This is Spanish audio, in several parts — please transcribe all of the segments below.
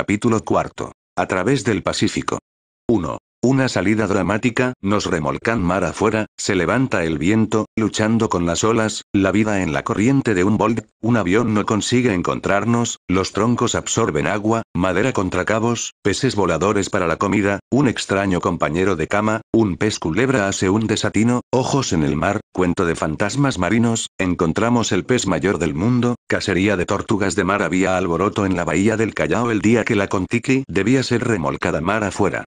Capítulo cuarto. A través del Pacífico. 1. Una salida dramática, nos remolcan mar afuera, se levanta el viento, luchando con las olas, la vida en la corriente de un bolt, un avión no consigue encontrarnos, los troncos absorben agua, madera contra cabos, peces voladores para la comida, un extraño compañero de cama, un pez culebra hace un desatino, ojos en el mar, cuento de fantasmas marinos, encontramos el pez mayor del mundo, cacería de tortugas de mar había alboroto en la bahía del Callao el día que la Contiki debía ser remolcada mar afuera.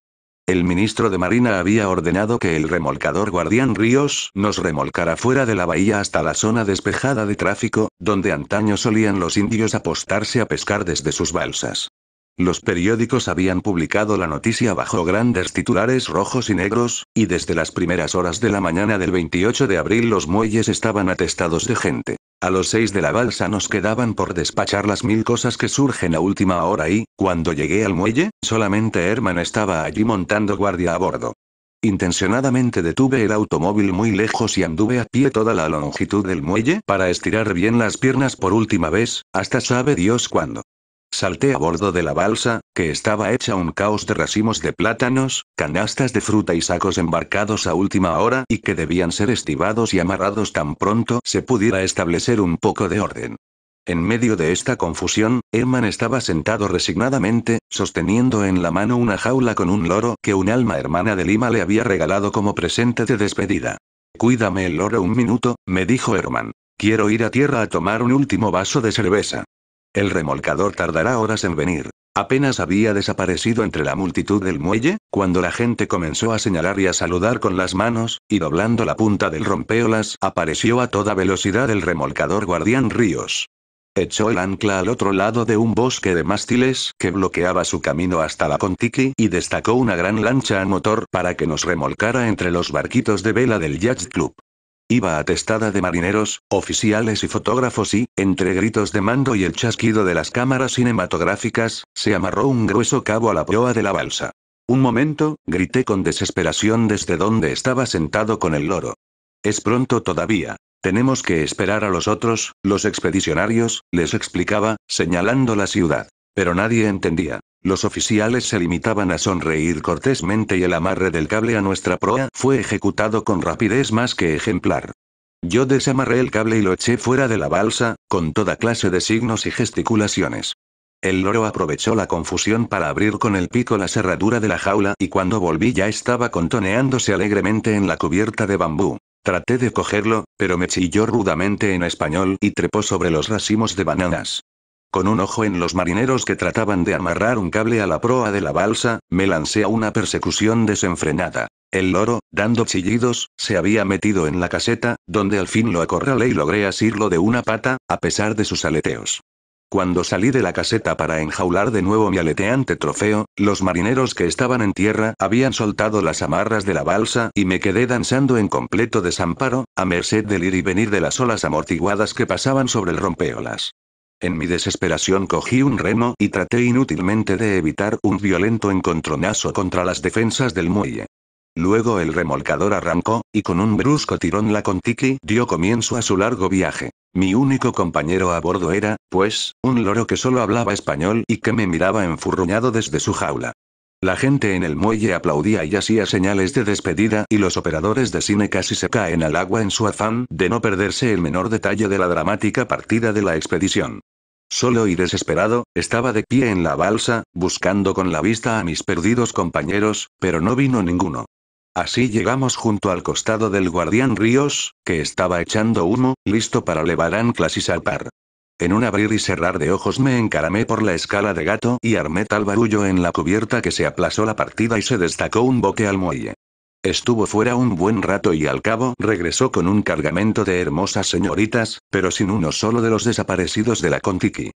El ministro de Marina había ordenado que el remolcador Guardián Ríos nos remolcara fuera de la bahía hasta la zona despejada de tráfico, donde antaño solían los indios apostarse a pescar desde sus balsas. Los periódicos habían publicado la noticia bajo grandes titulares rojos y negros, y desde las primeras horas de la mañana del 28 de abril los muelles estaban atestados de gente. A los 6 de la balsa nos quedaban por despachar las mil cosas que surgen a última hora y, cuando llegué al muelle, solamente Herman estaba allí montando guardia a bordo. Intencionadamente detuve el automóvil muy lejos y anduve a pie toda la longitud del muelle para estirar bien las piernas por última vez, hasta sabe Dios cuándo salté a bordo de la balsa, que estaba hecha un caos de racimos de plátanos, canastas de fruta y sacos embarcados a última hora y que debían ser estivados y amarrados tan pronto se pudiera establecer un poco de orden. En medio de esta confusión, Herman estaba sentado resignadamente, sosteniendo en la mano una jaula con un loro que un alma hermana de Lima le había regalado como presente de despedida. Cuídame el loro un minuto, me dijo Herman. Quiero ir a tierra a tomar un último vaso de cerveza. El remolcador tardará horas en venir. Apenas había desaparecido entre la multitud del muelle, cuando la gente comenzó a señalar y a saludar con las manos, y doblando la punta del rompeolas apareció a toda velocidad el remolcador Guardián Ríos. Echó el ancla al otro lado de un bosque de mástiles que bloqueaba su camino hasta la Contiki y destacó una gran lancha a motor para que nos remolcara entre los barquitos de vela del Yacht Club. Iba atestada de marineros, oficiales y fotógrafos y, entre gritos de mando y el chasquido de las cámaras cinematográficas, se amarró un grueso cabo a la proa de la balsa. Un momento, grité con desesperación desde donde estaba sentado con el loro. Es pronto todavía. Tenemos que esperar a los otros, los expedicionarios, les explicaba, señalando la ciudad. Pero nadie entendía. Los oficiales se limitaban a sonreír cortésmente y el amarre del cable a nuestra proa fue ejecutado con rapidez más que ejemplar. Yo desamarré el cable y lo eché fuera de la balsa, con toda clase de signos y gesticulaciones. El loro aprovechó la confusión para abrir con el pico la cerradura de la jaula y cuando volví ya estaba contoneándose alegremente en la cubierta de bambú. Traté de cogerlo, pero me chilló rudamente en español y trepó sobre los racimos de bananas. Con un ojo en los marineros que trataban de amarrar un cable a la proa de la balsa, me lancé a una persecución desenfrenada. El loro, dando chillidos, se había metido en la caseta, donde al fin lo acorralé y logré asirlo de una pata, a pesar de sus aleteos. Cuando salí de la caseta para enjaular de nuevo mi aleteante trofeo, los marineros que estaban en tierra habían soltado las amarras de la balsa y me quedé danzando en completo desamparo, a merced del ir y venir de las olas amortiguadas que pasaban sobre el rompeolas. En mi desesperación cogí un remo y traté inútilmente de evitar un violento encontronazo contra las defensas del muelle. Luego el remolcador arrancó, y con un brusco tirón la contiqui dio comienzo a su largo viaje. Mi único compañero a bordo era, pues, un loro que solo hablaba español y que me miraba enfurruñado desde su jaula. La gente en el muelle aplaudía y hacía señales de despedida y los operadores de cine casi se caen al agua en su afán de no perderse el menor detalle de la dramática partida de la expedición. Solo y desesperado, estaba de pie en la balsa, buscando con la vista a mis perdidos compañeros, pero no vino ninguno. Así llegamos junto al costado del guardián Ríos, que estaba echando humo, listo para levar anclas y salpar. En un abrir y cerrar de ojos me encaramé por la escala de gato y armé tal barullo en la cubierta que se aplazó la partida y se destacó un boque al muelle. Estuvo fuera un buen rato y al cabo regresó con un cargamento de hermosas señoritas, pero sin uno solo de los desaparecidos de la Contiki.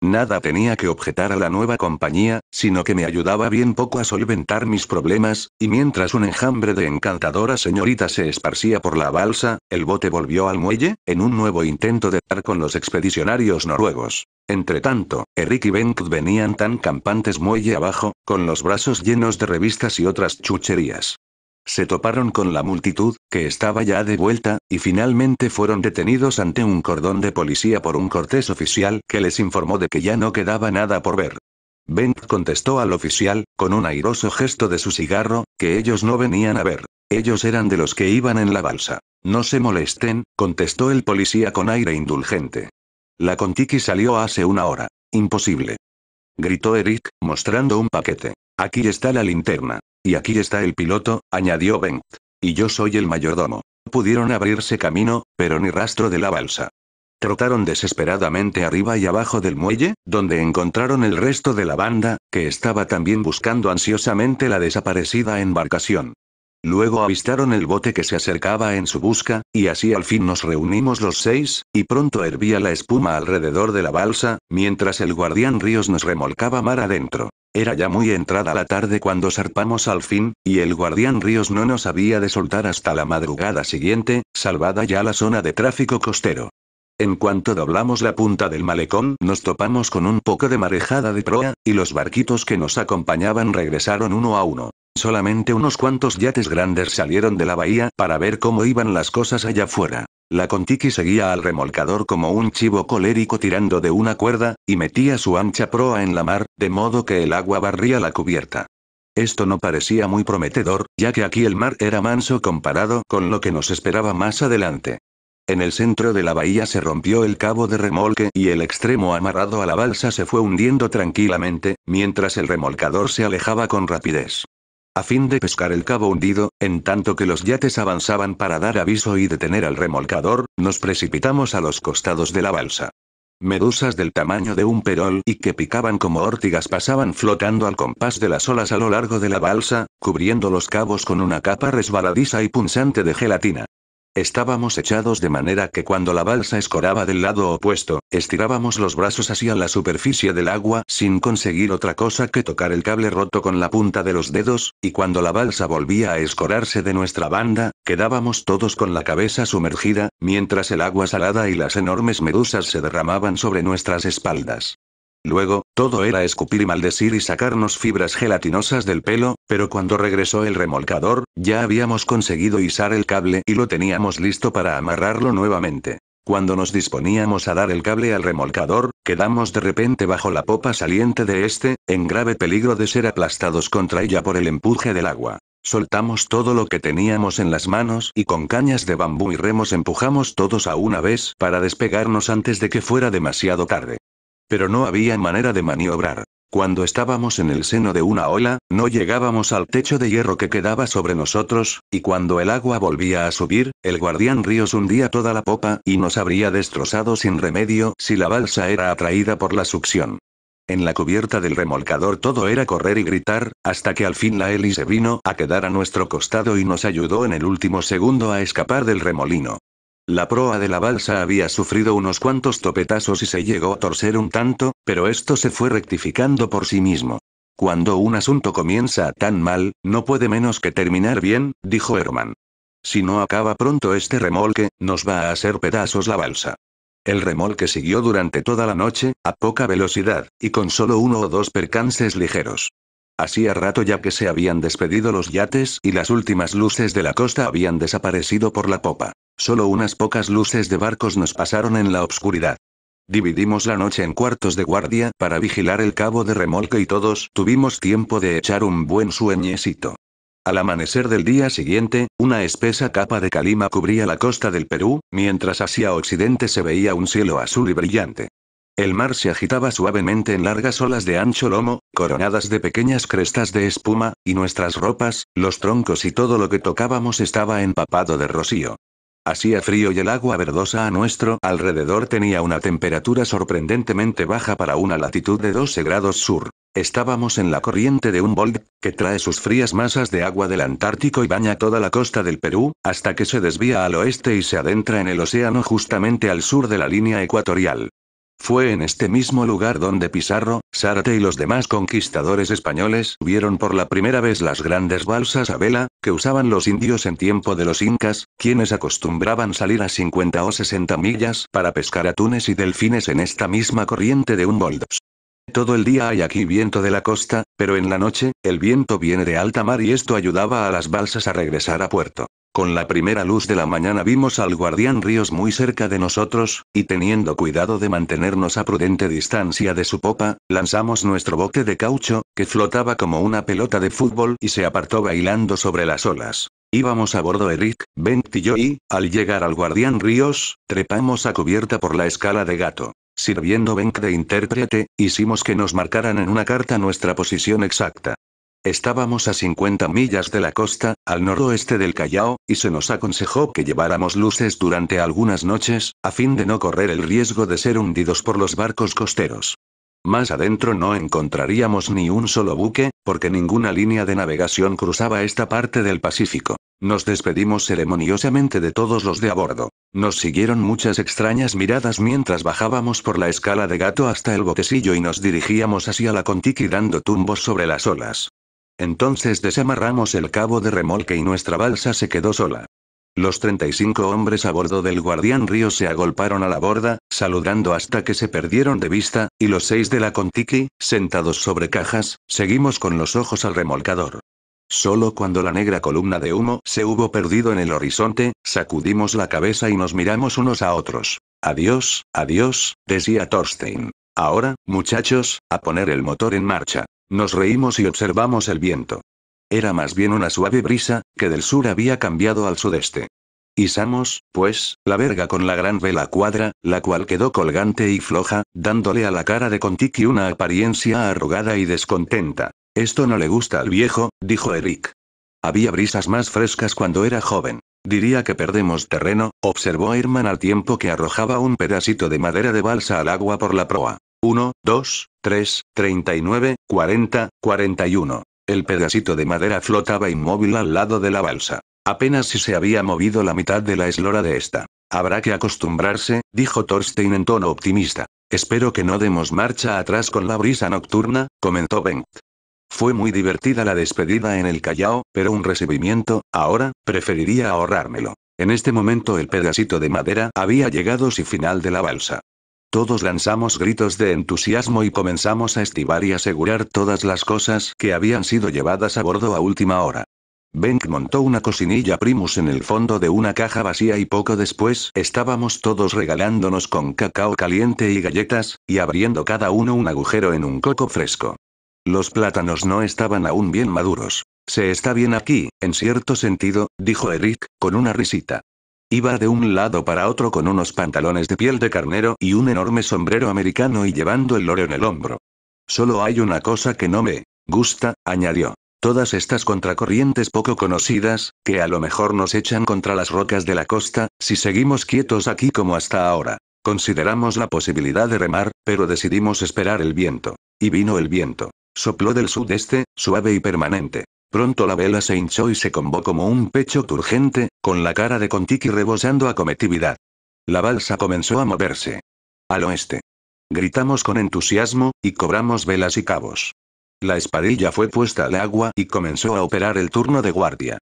Nada tenía que objetar a la nueva compañía, sino que me ayudaba bien poco a solventar mis problemas, y mientras un enjambre de encantadoras señoritas se esparcía por la balsa, el bote volvió al muelle, en un nuevo intento de dar con los expedicionarios noruegos. Entretanto, Eric y Bengt venían tan campantes muelle abajo, con los brazos llenos de revistas y otras chucherías. Se toparon con la multitud, que estaba ya de vuelta, y finalmente fueron detenidos ante un cordón de policía por un cortés oficial que les informó de que ya no quedaba nada por ver. Bent contestó al oficial, con un airoso gesto de su cigarro, que ellos no venían a ver. Ellos eran de los que iban en la balsa. No se molesten, contestó el policía con aire indulgente. La contiqui salió hace una hora. Imposible. Gritó Eric, mostrando un paquete. Aquí está la linterna. Y aquí está el piloto, añadió Bent. Y yo soy el mayordomo. Pudieron abrirse camino, pero ni rastro de la balsa. Trotaron desesperadamente arriba y abajo del muelle, donde encontraron el resto de la banda, que estaba también buscando ansiosamente la desaparecida embarcación. Luego avistaron el bote que se acercaba en su busca, y así al fin nos reunimos los seis, y pronto hervía la espuma alrededor de la balsa, mientras el guardián Ríos nos remolcaba mar adentro. Era ya muy entrada la tarde cuando zarpamos al fin, y el guardián Ríos no nos había de soltar hasta la madrugada siguiente, salvada ya la zona de tráfico costero. En cuanto doblamos la punta del malecón, nos topamos con un poco de marejada de proa, y los barquitos que nos acompañaban regresaron uno a uno. Solamente unos cuantos yates grandes salieron de la bahía para ver cómo iban las cosas allá afuera. La Contiki seguía al remolcador como un chivo colérico tirando de una cuerda, y metía su ancha proa en la mar, de modo que el agua barría la cubierta. Esto no parecía muy prometedor, ya que aquí el mar era manso comparado con lo que nos esperaba más adelante. En el centro de la bahía se rompió el cabo de remolque y el extremo amarrado a la balsa se fue hundiendo tranquilamente, mientras el remolcador se alejaba con rapidez a fin de pescar el cabo hundido, en tanto que los yates avanzaban para dar aviso y detener al remolcador, nos precipitamos a los costados de la balsa. Medusas del tamaño de un perol y que picaban como órtigas pasaban flotando al compás de las olas a lo largo de la balsa, cubriendo los cabos con una capa resbaladiza y punzante de gelatina. Estábamos echados de manera que cuando la balsa escoraba del lado opuesto, estirábamos los brazos hacia la superficie del agua sin conseguir otra cosa que tocar el cable roto con la punta de los dedos, y cuando la balsa volvía a escorarse de nuestra banda, quedábamos todos con la cabeza sumergida, mientras el agua salada y las enormes medusas se derramaban sobre nuestras espaldas. Luego, todo era escupir y maldecir y sacarnos fibras gelatinosas del pelo, pero cuando regresó el remolcador, ya habíamos conseguido izar el cable y lo teníamos listo para amarrarlo nuevamente. Cuando nos disponíamos a dar el cable al remolcador, quedamos de repente bajo la popa saliente de este, en grave peligro de ser aplastados contra ella por el empuje del agua. Soltamos todo lo que teníamos en las manos y con cañas de bambú y remos empujamos todos a una vez para despegarnos antes de que fuera demasiado tarde. Pero no había manera de maniobrar. Cuando estábamos en el seno de una ola, no llegábamos al techo de hierro que quedaba sobre nosotros, y cuando el agua volvía a subir, el guardián ríos hundía toda la popa y nos habría destrozado sin remedio si la balsa era atraída por la succión. En la cubierta del remolcador todo era correr y gritar, hasta que al fin la hélice vino a quedar a nuestro costado y nos ayudó en el último segundo a escapar del remolino. La proa de la balsa había sufrido unos cuantos topetazos y se llegó a torcer un tanto, pero esto se fue rectificando por sí mismo. Cuando un asunto comienza tan mal, no puede menos que terminar bien, dijo Herman. Si no acaba pronto este remolque, nos va a hacer pedazos la balsa. El remolque siguió durante toda la noche, a poca velocidad, y con solo uno o dos percances ligeros. Hacía rato ya que se habían despedido los yates y las últimas luces de la costa habían desaparecido por la popa. Solo unas pocas luces de barcos nos pasaron en la oscuridad. Dividimos la noche en cuartos de guardia para vigilar el cabo de remolque y todos tuvimos tiempo de echar un buen sueñecito. Al amanecer del día siguiente, una espesa capa de calima cubría la costa del Perú, mientras hacia occidente se veía un cielo azul y brillante. El mar se agitaba suavemente en largas olas de ancho lomo, coronadas de pequeñas crestas de espuma, y nuestras ropas, los troncos y todo lo que tocábamos estaba empapado de rocío. Hacía frío y el agua verdosa a nuestro alrededor tenía una temperatura sorprendentemente baja para una latitud de 12 grados sur. Estábamos en la corriente de un Humboldt, que trae sus frías masas de agua del Antártico y baña toda la costa del Perú, hasta que se desvía al oeste y se adentra en el océano justamente al sur de la línea ecuatorial. Fue en este mismo lugar donde Pizarro, Zárate y los demás conquistadores españoles vieron por la primera vez las grandes balsas a vela, que usaban los indios en tiempo de los incas, quienes acostumbraban salir a 50 o 60 millas para pescar atunes y delfines en esta misma corriente de boldos. Todo el día hay aquí viento de la costa, pero en la noche, el viento viene de alta mar y esto ayudaba a las balsas a regresar a puerto. Con la primera luz de la mañana vimos al guardián Ríos muy cerca de nosotros, y teniendo cuidado de mantenernos a prudente distancia de su popa, lanzamos nuestro bote de caucho, que flotaba como una pelota de fútbol y se apartó bailando sobre las olas. Íbamos a bordo Eric, Bent y yo y, al llegar al guardián Ríos, trepamos a cubierta por la escala de gato. Sirviendo Bent de intérprete, hicimos que nos marcaran en una carta nuestra posición exacta. Estábamos a 50 millas de la costa, al noroeste del Callao, y se nos aconsejó que lleváramos luces durante algunas noches, a fin de no correr el riesgo de ser hundidos por los barcos costeros. Más adentro no encontraríamos ni un solo buque, porque ninguna línea de navegación cruzaba esta parte del Pacífico. Nos despedimos ceremoniosamente de todos los de a bordo. Nos siguieron muchas extrañas miradas mientras bajábamos por la escala de gato hasta el botecillo y nos dirigíamos hacia la Contiki dando tumbos sobre las olas. Entonces desamarramos el cabo de remolque y nuestra balsa se quedó sola. Los 35 hombres a bordo del Guardián Río se agolparon a la borda, saludando hasta que se perdieron de vista, y los seis de la Contiki, sentados sobre cajas, seguimos con los ojos al remolcador. Solo cuando la negra columna de humo se hubo perdido en el horizonte, sacudimos la cabeza y nos miramos unos a otros. Adiós, adiós, decía Thorstein. Ahora, muchachos, a poner el motor en marcha. Nos reímos y observamos el viento. Era más bien una suave brisa, que del sur había cambiado al sudeste. Izamos, pues, la verga con la gran vela cuadra, la cual quedó colgante y floja, dándole a la cara de Contiki una apariencia arrugada y descontenta. Esto no le gusta al viejo, dijo Eric. Había brisas más frescas cuando era joven. Diría que perdemos terreno, observó Herman al tiempo que arrojaba un pedacito de madera de balsa al agua por la proa. 1, 2, 3, 39, 40, 41. El pedacito de madera flotaba inmóvil al lado de la balsa. Apenas si se había movido la mitad de la eslora de esta. Habrá que acostumbrarse, dijo Thorstein en tono optimista. Espero que no demos marcha atrás con la brisa nocturna, comentó Bengt. Fue muy divertida la despedida en el Callao, pero un recibimiento, ahora, preferiría ahorrármelo. En este momento el pedacito de madera había llegado si final de la balsa. Todos lanzamos gritos de entusiasmo y comenzamos a estibar y asegurar todas las cosas que habían sido llevadas a bordo a última hora. Benk montó una cocinilla primus en el fondo de una caja vacía y poco después estábamos todos regalándonos con cacao caliente y galletas, y abriendo cada uno un agujero en un coco fresco. Los plátanos no estaban aún bien maduros. Se está bien aquí, en cierto sentido, dijo Eric, con una risita. Iba de un lado para otro con unos pantalones de piel de carnero y un enorme sombrero americano y llevando el loro en el hombro. Solo hay una cosa que no me gusta, añadió. Todas estas contracorrientes poco conocidas, que a lo mejor nos echan contra las rocas de la costa, si seguimos quietos aquí como hasta ahora. Consideramos la posibilidad de remar, pero decidimos esperar el viento. Y vino el viento. Sopló del sudeste, suave y permanente. Pronto la vela se hinchó y se combó como un pecho turgente, con la cara de Contiki rebosando cometividad. La balsa comenzó a moverse. Al oeste. Gritamos con entusiasmo, y cobramos velas y cabos. La espadilla fue puesta al agua y comenzó a operar el turno de guardia.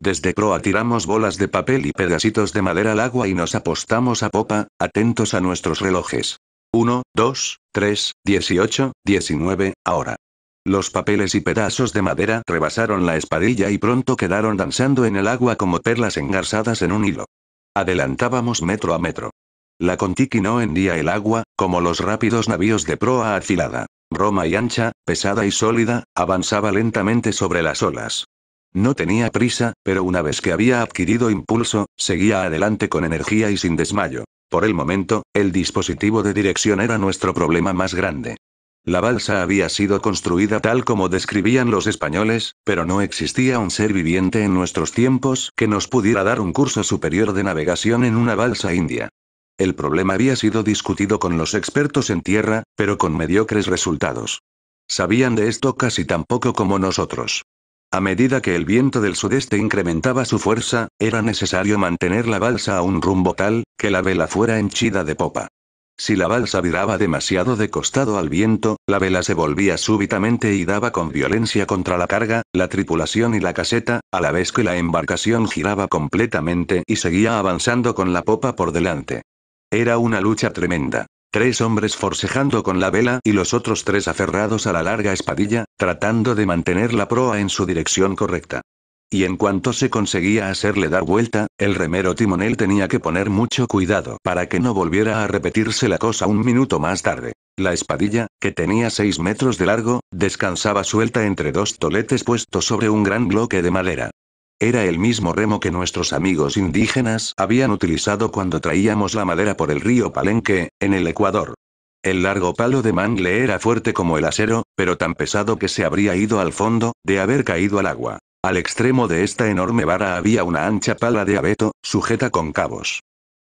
Desde proa tiramos bolas de papel y pedacitos de madera al agua y nos apostamos a popa, atentos a nuestros relojes. 1, 2, 3, 18, 19, ahora. Los papeles y pedazos de madera rebasaron la espadilla y pronto quedaron danzando en el agua como perlas engarzadas en un hilo. Adelantábamos metro a metro. La Contiki no hendía el agua, como los rápidos navíos de proa afilada. Roma y ancha, pesada y sólida, avanzaba lentamente sobre las olas. No tenía prisa, pero una vez que había adquirido impulso, seguía adelante con energía y sin desmayo. Por el momento, el dispositivo de dirección era nuestro problema más grande. La balsa había sido construida tal como describían los españoles, pero no existía un ser viviente en nuestros tiempos que nos pudiera dar un curso superior de navegación en una balsa india. El problema había sido discutido con los expertos en tierra, pero con mediocres resultados. Sabían de esto casi tan poco como nosotros. A medida que el viento del sudeste incrementaba su fuerza, era necesario mantener la balsa a un rumbo tal, que la vela fuera henchida de popa. Si la balsa viraba demasiado de costado al viento, la vela se volvía súbitamente y daba con violencia contra la carga, la tripulación y la caseta, a la vez que la embarcación giraba completamente y seguía avanzando con la popa por delante. Era una lucha tremenda. Tres hombres forcejando con la vela y los otros tres aferrados a la larga espadilla, tratando de mantener la proa en su dirección correcta y en cuanto se conseguía hacerle dar vuelta, el remero timonel tenía que poner mucho cuidado para que no volviera a repetirse la cosa un minuto más tarde. La espadilla, que tenía 6 metros de largo, descansaba suelta entre dos toletes puestos sobre un gran bloque de madera. Era el mismo remo que nuestros amigos indígenas habían utilizado cuando traíamos la madera por el río Palenque, en el Ecuador. El largo palo de mangle era fuerte como el acero, pero tan pesado que se habría ido al fondo, de haber caído al agua. Al extremo de esta enorme vara había una ancha pala de abeto, sujeta con cabos.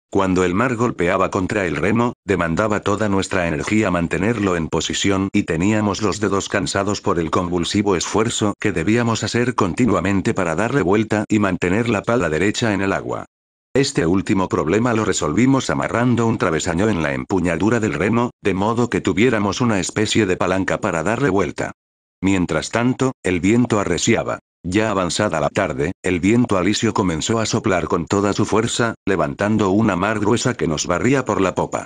Cuando el mar golpeaba contra el remo, demandaba toda nuestra energía mantenerlo en posición y teníamos los dedos cansados por el convulsivo esfuerzo que debíamos hacer continuamente para darle vuelta y mantener la pala derecha en el agua. Este último problema lo resolvimos amarrando un travesaño en la empuñadura del remo, de modo que tuviéramos una especie de palanca para darle vuelta. Mientras tanto, el viento arreciaba. Ya avanzada la tarde, el viento alisio comenzó a soplar con toda su fuerza, levantando una mar gruesa que nos barría por la popa.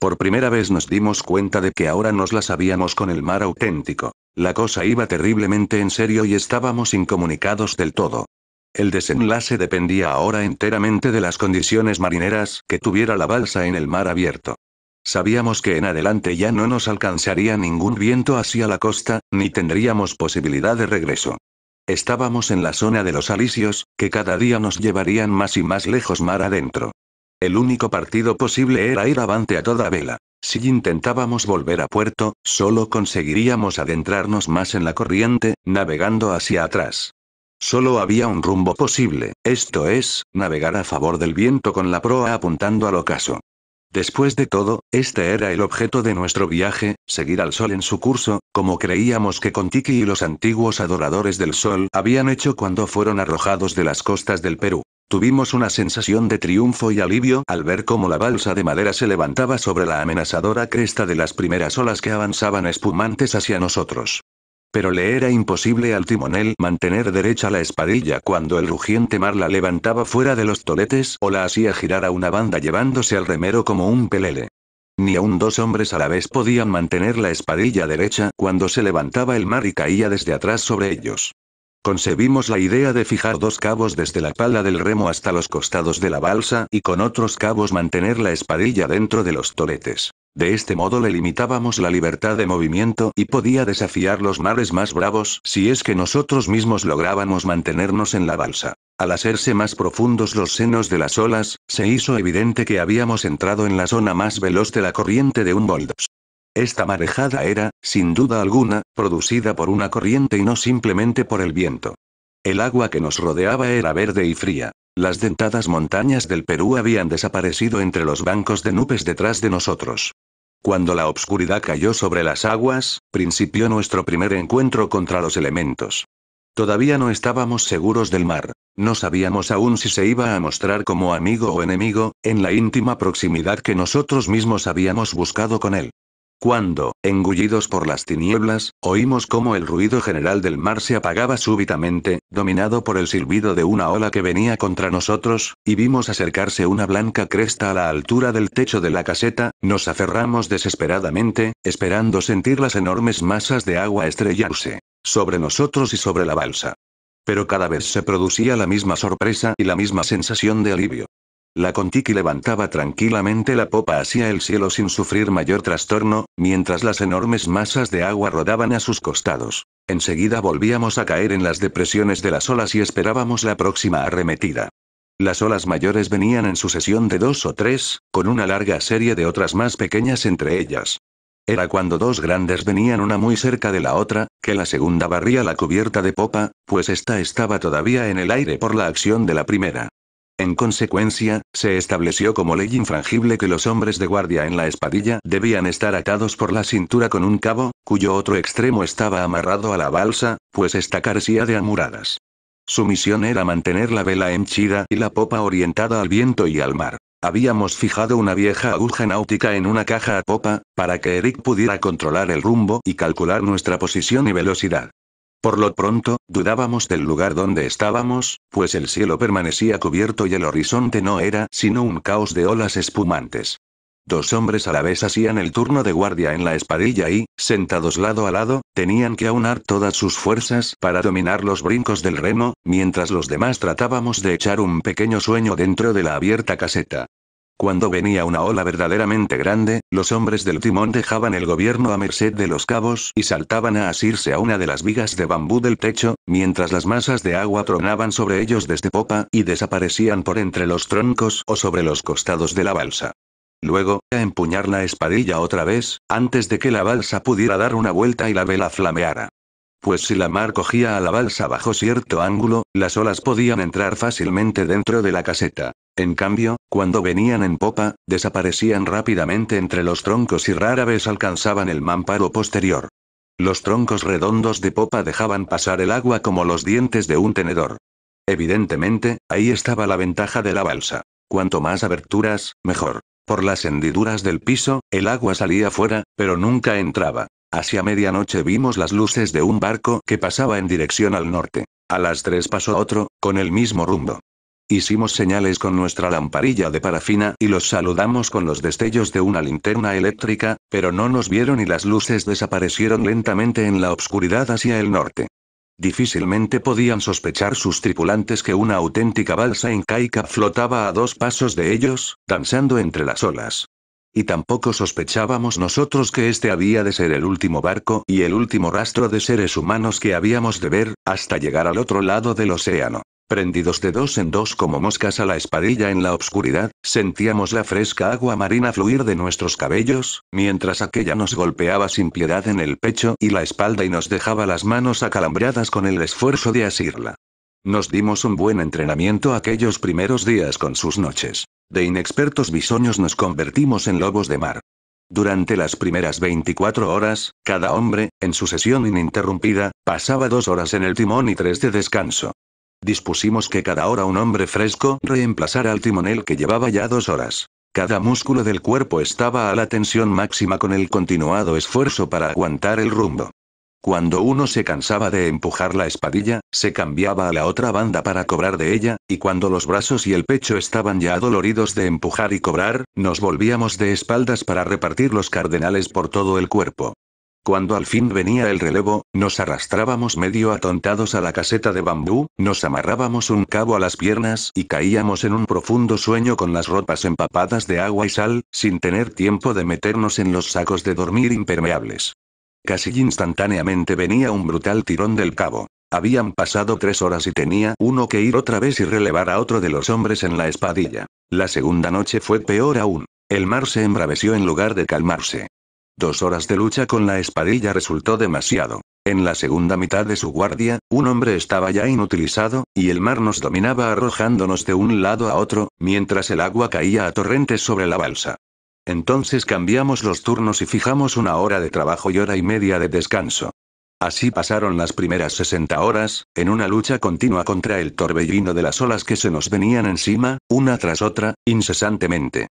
Por primera vez nos dimos cuenta de que ahora nos la sabíamos con el mar auténtico. La cosa iba terriblemente en serio y estábamos incomunicados del todo. El desenlace dependía ahora enteramente de las condiciones marineras que tuviera la balsa en el mar abierto. Sabíamos que en adelante ya no nos alcanzaría ningún viento hacia la costa, ni tendríamos posibilidad de regreso. Estábamos en la zona de los alisios, que cada día nos llevarían más y más lejos mar adentro. El único partido posible era ir avante a toda vela. Si intentábamos volver a puerto, solo conseguiríamos adentrarnos más en la corriente, navegando hacia atrás. Solo había un rumbo posible, esto es, navegar a favor del viento con la proa apuntando al ocaso. Después de todo, este era el objeto de nuestro viaje, seguir al sol en su curso, como creíamos que Contiki y los antiguos adoradores del sol habían hecho cuando fueron arrojados de las costas del Perú. Tuvimos una sensación de triunfo y alivio al ver cómo la balsa de madera se levantaba sobre la amenazadora cresta de las primeras olas que avanzaban espumantes hacia nosotros. Pero le era imposible al timonel mantener derecha la espadilla cuando el rugiente mar la levantaba fuera de los toletes o la hacía girar a una banda llevándose al remero como un pelele. Ni aun dos hombres a la vez podían mantener la espadilla derecha cuando se levantaba el mar y caía desde atrás sobre ellos. Concebimos la idea de fijar dos cabos desde la pala del remo hasta los costados de la balsa y con otros cabos mantener la espadilla dentro de los toletes. De este modo le limitábamos la libertad de movimiento y podía desafiar los mares más bravos si es que nosotros mismos lográbamos mantenernos en la balsa. Al hacerse más profundos los senos de las olas, se hizo evidente que habíamos entrado en la zona más veloz de la corriente de Humboldt. Esta marejada era, sin duda alguna, producida por una corriente y no simplemente por el viento. El agua que nos rodeaba era verde y fría. Las dentadas montañas del Perú habían desaparecido entre los bancos de nubes detrás de nosotros. Cuando la obscuridad cayó sobre las aguas, principió nuestro primer encuentro contra los elementos. Todavía no estábamos seguros del mar. No sabíamos aún si se iba a mostrar como amigo o enemigo, en la íntima proximidad que nosotros mismos habíamos buscado con él. Cuando, engullidos por las tinieblas, oímos cómo el ruido general del mar se apagaba súbitamente, dominado por el silbido de una ola que venía contra nosotros, y vimos acercarse una blanca cresta a la altura del techo de la caseta, nos aferramos desesperadamente, esperando sentir las enormes masas de agua estrellarse sobre nosotros y sobre la balsa. Pero cada vez se producía la misma sorpresa y la misma sensación de alivio. La Contiki levantaba tranquilamente la popa hacia el cielo sin sufrir mayor trastorno, mientras las enormes masas de agua rodaban a sus costados. Enseguida volvíamos a caer en las depresiones de las olas y esperábamos la próxima arremetida. Las olas mayores venían en sucesión de dos o tres, con una larga serie de otras más pequeñas entre ellas. Era cuando dos grandes venían una muy cerca de la otra, que la segunda barría la cubierta de popa, pues esta estaba todavía en el aire por la acción de la primera. En consecuencia, se estableció como ley infrangible que los hombres de guardia en la espadilla debían estar atados por la cintura con un cabo, cuyo otro extremo estaba amarrado a la balsa, pues esta carecía de amuradas. Su misión era mantener la vela henchida y la popa orientada al viento y al mar. Habíamos fijado una vieja aguja náutica en una caja a popa, para que Eric pudiera controlar el rumbo y calcular nuestra posición y velocidad. Por lo pronto, dudábamos del lugar donde estábamos, pues el cielo permanecía cubierto y el horizonte no era sino un caos de olas espumantes. Dos hombres a la vez hacían el turno de guardia en la espadilla y, sentados lado a lado, tenían que aunar todas sus fuerzas para dominar los brincos del remo, mientras los demás tratábamos de echar un pequeño sueño dentro de la abierta caseta. Cuando venía una ola verdaderamente grande, los hombres del timón dejaban el gobierno a merced de los cabos y saltaban a asirse a una de las vigas de bambú del techo, mientras las masas de agua tronaban sobre ellos desde popa y desaparecían por entre los troncos o sobre los costados de la balsa. Luego, a empuñar la espadilla otra vez, antes de que la balsa pudiera dar una vuelta y la vela flameara pues si la mar cogía a la balsa bajo cierto ángulo, las olas podían entrar fácilmente dentro de la caseta. En cambio, cuando venían en popa, desaparecían rápidamente entre los troncos y rara vez alcanzaban el mamparo posterior. Los troncos redondos de popa dejaban pasar el agua como los dientes de un tenedor. Evidentemente, ahí estaba la ventaja de la balsa. Cuanto más aberturas, mejor. Por las hendiduras del piso, el agua salía fuera, pero nunca entraba. Hacia medianoche vimos las luces de un barco que pasaba en dirección al norte. A las tres pasó otro, con el mismo rumbo. Hicimos señales con nuestra lamparilla de parafina y los saludamos con los destellos de una linterna eléctrica, pero no nos vieron y las luces desaparecieron lentamente en la oscuridad hacia el norte. Difícilmente podían sospechar sus tripulantes que una auténtica balsa incaica flotaba a dos pasos de ellos, danzando entre las olas. Y tampoco sospechábamos nosotros que este había de ser el último barco y el último rastro de seres humanos que habíamos de ver, hasta llegar al otro lado del océano. Prendidos de dos en dos como moscas a la espadilla en la obscuridad, sentíamos la fresca agua marina fluir de nuestros cabellos, mientras aquella nos golpeaba sin piedad en el pecho y la espalda y nos dejaba las manos acalambradas con el esfuerzo de asirla. Nos dimos un buen entrenamiento aquellos primeros días con sus noches. De inexpertos bisoños nos convertimos en lobos de mar. Durante las primeras 24 horas, cada hombre, en su sesión ininterrumpida, pasaba dos horas en el timón y tres de descanso. Dispusimos que cada hora un hombre fresco reemplazara al timonel que llevaba ya dos horas. Cada músculo del cuerpo estaba a la tensión máxima con el continuado esfuerzo para aguantar el rumbo. Cuando uno se cansaba de empujar la espadilla, se cambiaba a la otra banda para cobrar de ella, y cuando los brazos y el pecho estaban ya adoloridos de empujar y cobrar, nos volvíamos de espaldas para repartir los cardenales por todo el cuerpo. Cuando al fin venía el relevo, nos arrastrábamos medio atontados a la caseta de bambú, nos amarrábamos un cabo a las piernas y caíamos en un profundo sueño con las ropas empapadas de agua y sal, sin tener tiempo de meternos en los sacos de dormir impermeables. Casi instantáneamente venía un brutal tirón del cabo. Habían pasado tres horas y tenía uno que ir otra vez y relevar a otro de los hombres en la espadilla. La segunda noche fue peor aún. El mar se embraveció en lugar de calmarse. Dos horas de lucha con la espadilla resultó demasiado. En la segunda mitad de su guardia, un hombre estaba ya inutilizado, y el mar nos dominaba arrojándonos de un lado a otro, mientras el agua caía a torrentes sobre la balsa. Entonces cambiamos los turnos y fijamos una hora de trabajo y hora y media de descanso. Así pasaron las primeras 60 horas, en una lucha continua contra el torbellino de las olas que se nos venían encima, una tras otra, incesantemente.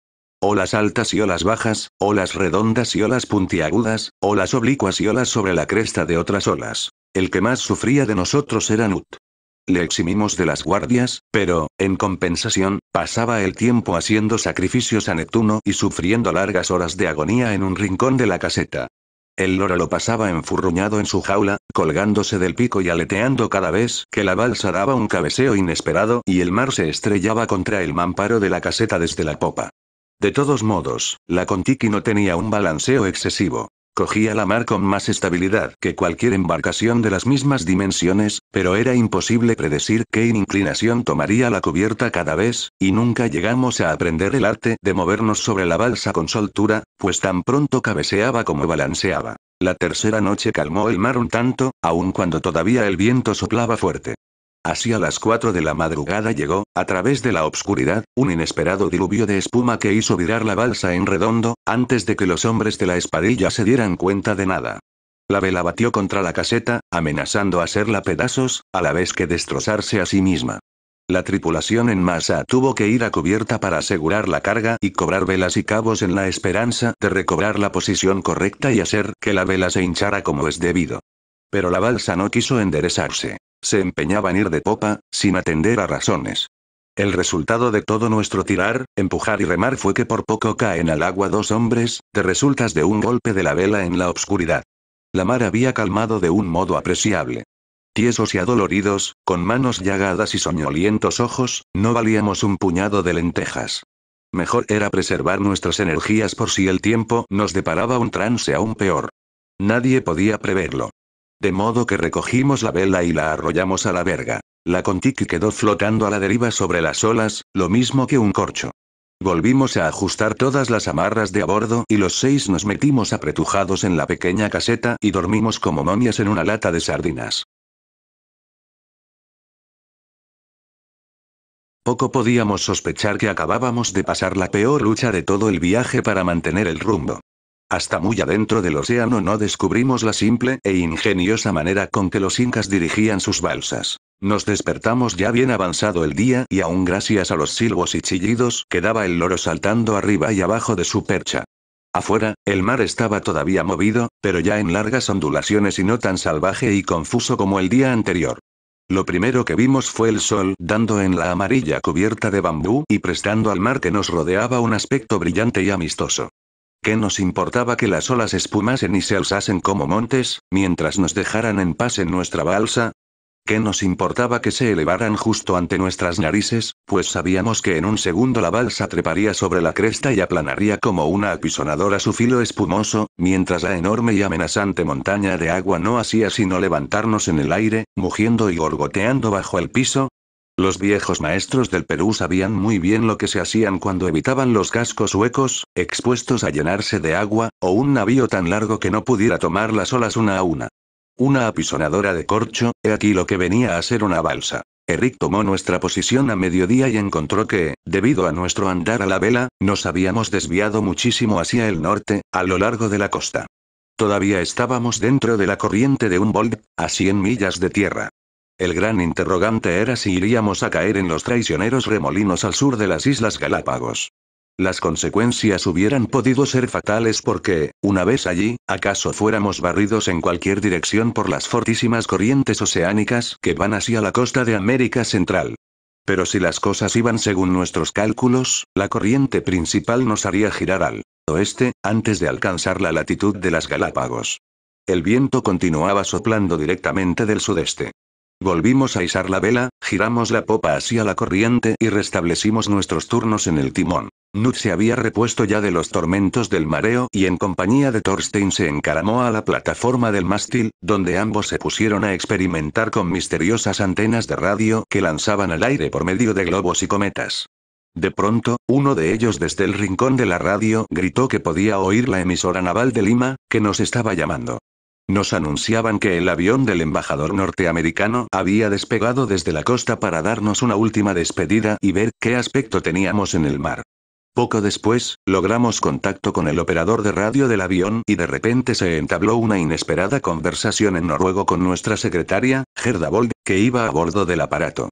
Olas altas y olas bajas, olas redondas y olas puntiagudas, olas oblicuas y olas sobre la cresta de otras olas. El que más sufría de nosotros era Nut le eximimos de las guardias, pero, en compensación, pasaba el tiempo haciendo sacrificios a Neptuno y sufriendo largas horas de agonía en un rincón de la caseta. El loro lo pasaba enfurruñado en su jaula, colgándose del pico y aleteando cada vez que la balsa daba un cabeceo inesperado y el mar se estrellaba contra el mamparo de la caseta desde la popa. De todos modos, la Contiki no tenía un balanceo excesivo. Cogía la mar con más estabilidad que cualquier embarcación de las mismas dimensiones, pero era imposible predecir qué inclinación tomaría la cubierta cada vez, y nunca llegamos a aprender el arte de movernos sobre la balsa con soltura, pues tan pronto cabeceaba como balanceaba. La tercera noche calmó el mar un tanto, aun cuando todavía el viento soplaba fuerte. Así a las 4 de la madrugada llegó, a través de la obscuridad, un inesperado diluvio de espuma que hizo virar la balsa en redondo, antes de que los hombres de la espadilla se dieran cuenta de nada. La vela batió contra la caseta, amenazando hacerla pedazos, a la vez que destrozarse a sí misma. La tripulación en masa tuvo que ir a cubierta para asegurar la carga y cobrar velas y cabos en la esperanza de recobrar la posición correcta y hacer que la vela se hinchara como es debido. Pero la balsa no quiso enderezarse se empeñaban ir de popa, sin atender a razones. El resultado de todo nuestro tirar, empujar y remar fue que por poco caen al agua dos hombres, de resultas de un golpe de la vela en la obscuridad. La mar había calmado de un modo apreciable. Tiesos y adoloridos, con manos llagadas y soñolientos ojos, no valíamos un puñado de lentejas. Mejor era preservar nuestras energías por si el tiempo nos deparaba un trance aún peor. Nadie podía preverlo. De modo que recogimos la vela y la arrollamos a la verga. La Contiki quedó flotando a la deriva sobre las olas, lo mismo que un corcho. Volvimos a ajustar todas las amarras de a bordo y los seis nos metimos apretujados en la pequeña caseta y dormimos como momias en una lata de sardinas. Poco podíamos sospechar que acabábamos de pasar la peor lucha de todo el viaje para mantener el rumbo. Hasta muy adentro del océano no descubrimos la simple e ingeniosa manera con que los incas dirigían sus balsas. Nos despertamos ya bien avanzado el día y aún gracias a los silbos y chillidos quedaba el loro saltando arriba y abajo de su percha. Afuera, el mar estaba todavía movido, pero ya en largas ondulaciones y no tan salvaje y confuso como el día anterior. Lo primero que vimos fue el sol dando en la amarilla cubierta de bambú y prestando al mar que nos rodeaba un aspecto brillante y amistoso. ¿Qué nos importaba que las olas espumasen y se alzasen como montes, mientras nos dejaran en paz en nuestra balsa? ¿Qué nos importaba que se elevaran justo ante nuestras narices, pues sabíamos que en un segundo la balsa treparía sobre la cresta y aplanaría como una apisonadora su filo espumoso, mientras la enorme y amenazante montaña de agua no hacía sino levantarnos en el aire, mugiendo y gorgoteando bajo el piso, los viejos maestros del Perú sabían muy bien lo que se hacían cuando evitaban los cascos huecos, expuestos a llenarse de agua, o un navío tan largo que no pudiera tomar las olas una a una. Una apisonadora de corcho, he aquí lo que venía a ser una balsa. Eric tomó nuestra posición a mediodía y encontró que, debido a nuestro andar a la vela, nos habíamos desviado muchísimo hacia el norte, a lo largo de la costa. Todavía estábamos dentro de la corriente de un Humboldt, a 100 millas de tierra. El gran interrogante era si iríamos a caer en los traicioneros remolinos al sur de las Islas Galápagos. Las consecuencias hubieran podido ser fatales porque, una vez allí, acaso fuéramos barridos en cualquier dirección por las fortísimas corrientes oceánicas que van hacia la costa de América Central. Pero si las cosas iban según nuestros cálculos, la corriente principal nos haría girar al oeste, antes de alcanzar la latitud de las Galápagos. El viento continuaba soplando directamente del sudeste. Volvimos a izar la vela, giramos la popa hacia la corriente y restablecimos nuestros turnos en el timón. nut se había repuesto ya de los tormentos del mareo y en compañía de Thorstein se encaramó a la plataforma del mástil, donde ambos se pusieron a experimentar con misteriosas antenas de radio que lanzaban al aire por medio de globos y cometas. De pronto, uno de ellos desde el rincón de la radio gritó que podía oír la emisora naval de Lima, que nos estaba llamando. Nos anunciaban que el avión del embajador norteamericano había despegado desde la costa para darnos una última despedida y ver qué aspecto teníamos en el mar. Poco después, logramos contacto con el operador de radio del avión y de repente se entabló una inesperada conversación en noruego con nuestra secretaria, Gerda Bold, que iba a bordo del aparato.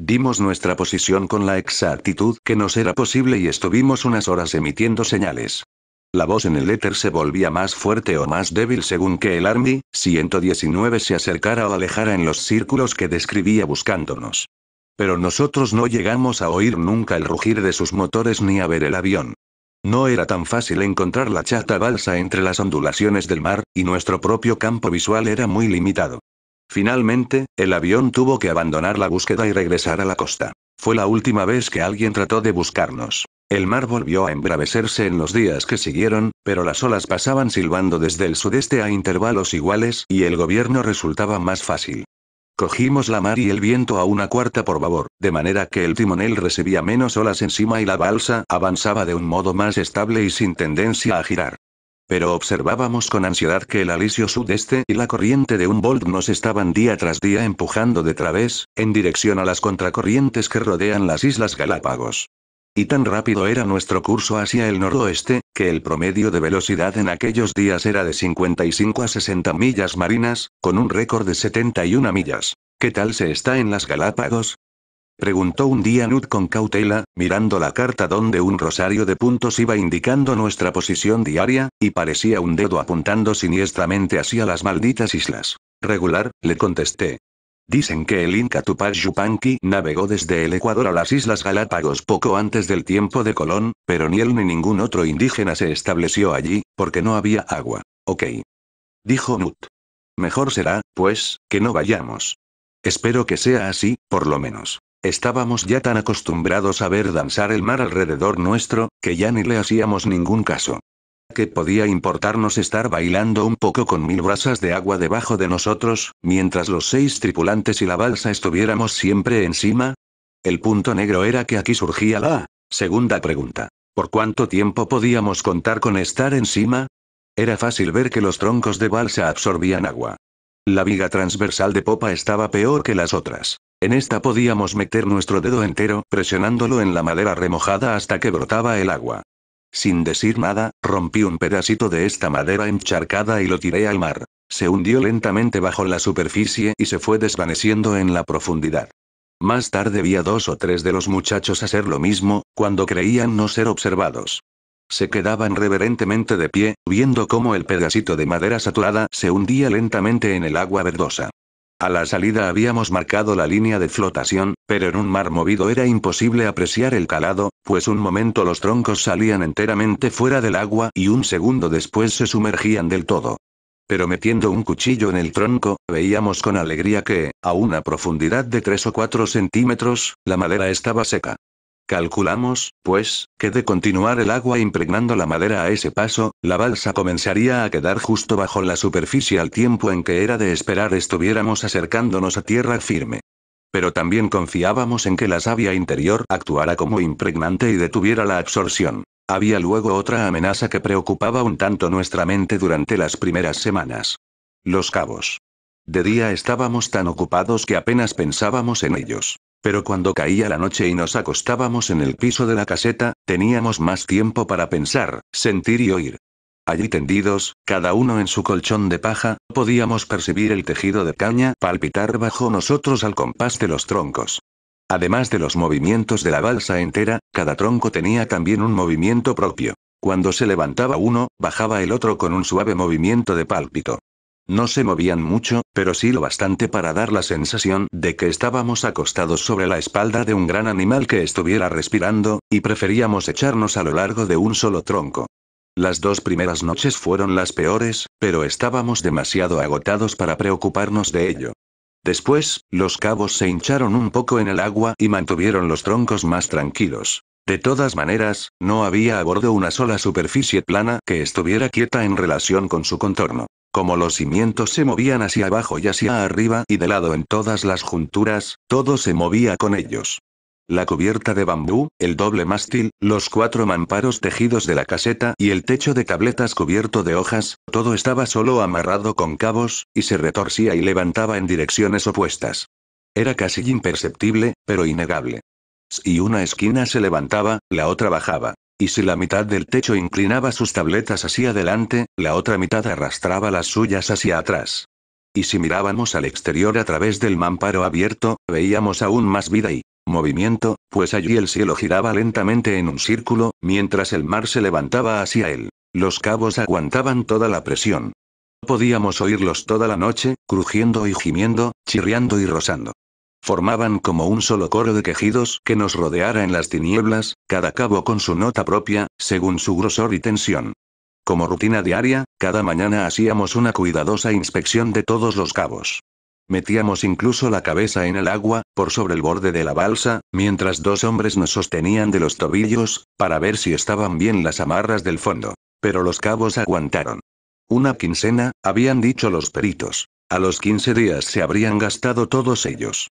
Dimos nuestra posición con la exactitud que nos era posible y estuvimos unas horas emitiendo señales. La voz en el éter se volvía más fuerte o más débil según que el Army 119 se acercara o alejara en los círculos que describía buscándonos. Pero nosotros no llegamos a oír nunca el rugir de sus motores ni a ver el avión. No era tan fácil encontrar la chata balsa entre las ondulaciones del mar, y nuestro propio campo visual era muy limitado. Finalmente, el avión tuvo que abandonar la búsqueda y regresar a la costa. Fue la última vez que alguien trató de buscarnos. El mar volvió a embravecerse en los días que siguieron, pero las olas pasaban silbando desde el sudeste a intervalos iguales y el gobierno resultaba más fácil. Cogimos la mar y el viento a una cuarta por babor, de manera que el timonel recibía menos olas encima y la balsa avanzaba de un modo más estable y sin tendencia a girar. Pero observábamos con ansiedad que el alisio sudeste y la corriente de un Humboldt nos estaban día tras día empujando de través, en dirección a las contracorrientes que rodean las Islas Galápagos. Y tan rápido era nuestro curso hacia el noroeste, que el promedio de velocidad en aquellos días era de 55 a 60 millas marinas, con un récord de 71 millas. ¿Qué tal se está en las Galápagos? Preguntó un día Nud con cautela, mirando la carta donde un rosario de puntos iba indicando nuestra posición diaria, y parecía un dedo apuntando siniestramente hacia las malditas islas. Regular, le contesté. Dicen que el Inca Tupac Yupanqui navegó desde el Ecuador a las Islas Galápagos poco antes del tiempo de Colón, pero ni él ni ningún otro indígena se estableció allí, porque no había agua. Ok. Dijo Nut. Mejor será, pues, que no vayamos. Espero que sea así, por lo menos. Estábamos ya tan acostumbrados a ver danzar el mar alrededor nuestro, que ya ni le hacíamos ningún caso. ¿Qué podía importarnos estar bailando un poco con mil brasas de agua debajo de nosotros, mientras los seis tripulantes y la balsa estuviéramos siempre encima? El punto negro era que aquí surgía la segunda pregunta. ¿Por cuánto tiempo podíamos contar con estar encima? Era fácil ver que los troncos de balsa absorbían agua. La viga transversal de popa estaba peor que las otras. En esta podíamos meter nuestro dedo entero, presionándolo en la madera remojada hasta que brotaba el agua. Sin decir nada, rompí un pedacito de esta madera encharcada y lo tiré al mar. Se hundió lentamente bajo la superficie y se fue desvaneciendo en la profundidad. Más tarde vi a dos o tres de los muchachos hacer lo mismo, cuando creían no ser observados. Se quedaban reverentemente de pie, viendo cómo el pedacito de madera saturada se hundía lentamente en el agua verdosa. A la salida habíamos marcado la línea de flotación, pero en un mar movido era imposible apreciar el calado, pues un momento los troncos salían enteramente fuera del agua y un segundo después se sumergían del todo. Pero metiendo un cuchillo en el tronco, veíamos con alegría que, a una profundidad de 3 o 4 centímetros, la madera estaba seca. Calculamos, pues, que de continuar el agua impregnando la madera a ese paso, la balsa comenzaría a quedar justo bajo la superficie al tiempo en que era de esperar estuviéramos acercándonos a tierra firme. Pero también confiábamos en que la savia interior actuara como impregnante y detuviera la absorción. Había luego otra amenaza que preocupaba un tanto nuestra mente durante las primeras semanas. Los cabos. De día estábamos tan ocupados que apenas pensábamos en ellos. Pero cuando caía la noche y nos acostábamos en el piso de la caseta, teníamos más tiempo para pensar, sentir y oír. Allí tendidos, cada uno en su colchón de paja, podíamos percibir el tejido de caña palpitar bajo nosotros al compás de los troncos. Además de los movimientos de la balsa entera, cada tronco tenía también un movimiento propio. Cuando se levantaba uno, bajaba el otro con un suave movimiento de pálpito. No se movían mucho, pero sí lo bastante para dar la sensación de que estábamos acostados sobre la espalda de un gran animal que estuviera respirando, y preferíamos echarnos a lo largo de un solo tronco. Las dos primeras noches fueron las peores, pero estábamos demasiado agotados para preocuparnos de ello. Después, los cabos se hincharon un poco en el agua y mantuvieron los troncos más tranquilos. De todas maneras, no había a bordo una sola superficie plana que estuviera quieta en relación con su contorno como los cimientos se movían hacia abajo y hacia arriba y de lado en todas las junturas, todo se movía con ellos. La cubierta de bambú, el doble mástil, los cuatro mamparos tejidos de la caseta y el techo de tabletas cubierto de hojas, todo estaba solo amarrado con cabos, y se retorcía y levantaba en direcciones opuestas. Era casi imperceptible, pero innegable. Si una esquina se levantaba, la otra bajaba. Y si la mitad del techo inclinaba sus tabletas hacia adelante, la otra mitad arrastraba las suyas hacia atrás. Y si mirábamos al exterior a través del mamparo abierto, veíamos aún más vida y movimiento, pues allí el cielo giraba lentamente en un círculo, mientras el mar se levantaba hacia él. Los cabos aguantaban toda la presión. Podíamos oírlos toda la noche, crujiendo y gimiendo, chirriando y rozando formaban como un solo coro de quejidos que nos rodeara en las tinieblas, cada cabo con su nota propia, según su grosor y tensión. Como rutina diaria, cada mañana hacíamos una cuidadosa inspección de todos los cabos. Metíamos incluso la cabeza en el agua, por sobre el borde de la balsa, mientras dos hombres nos sostenían de los tobillos, para ver si estaban bien las amarras del fondo. Pero los cabos aguantaron. Una quincena, habían dicho los peritos. A los 15 días se habrían gastado todos ellos.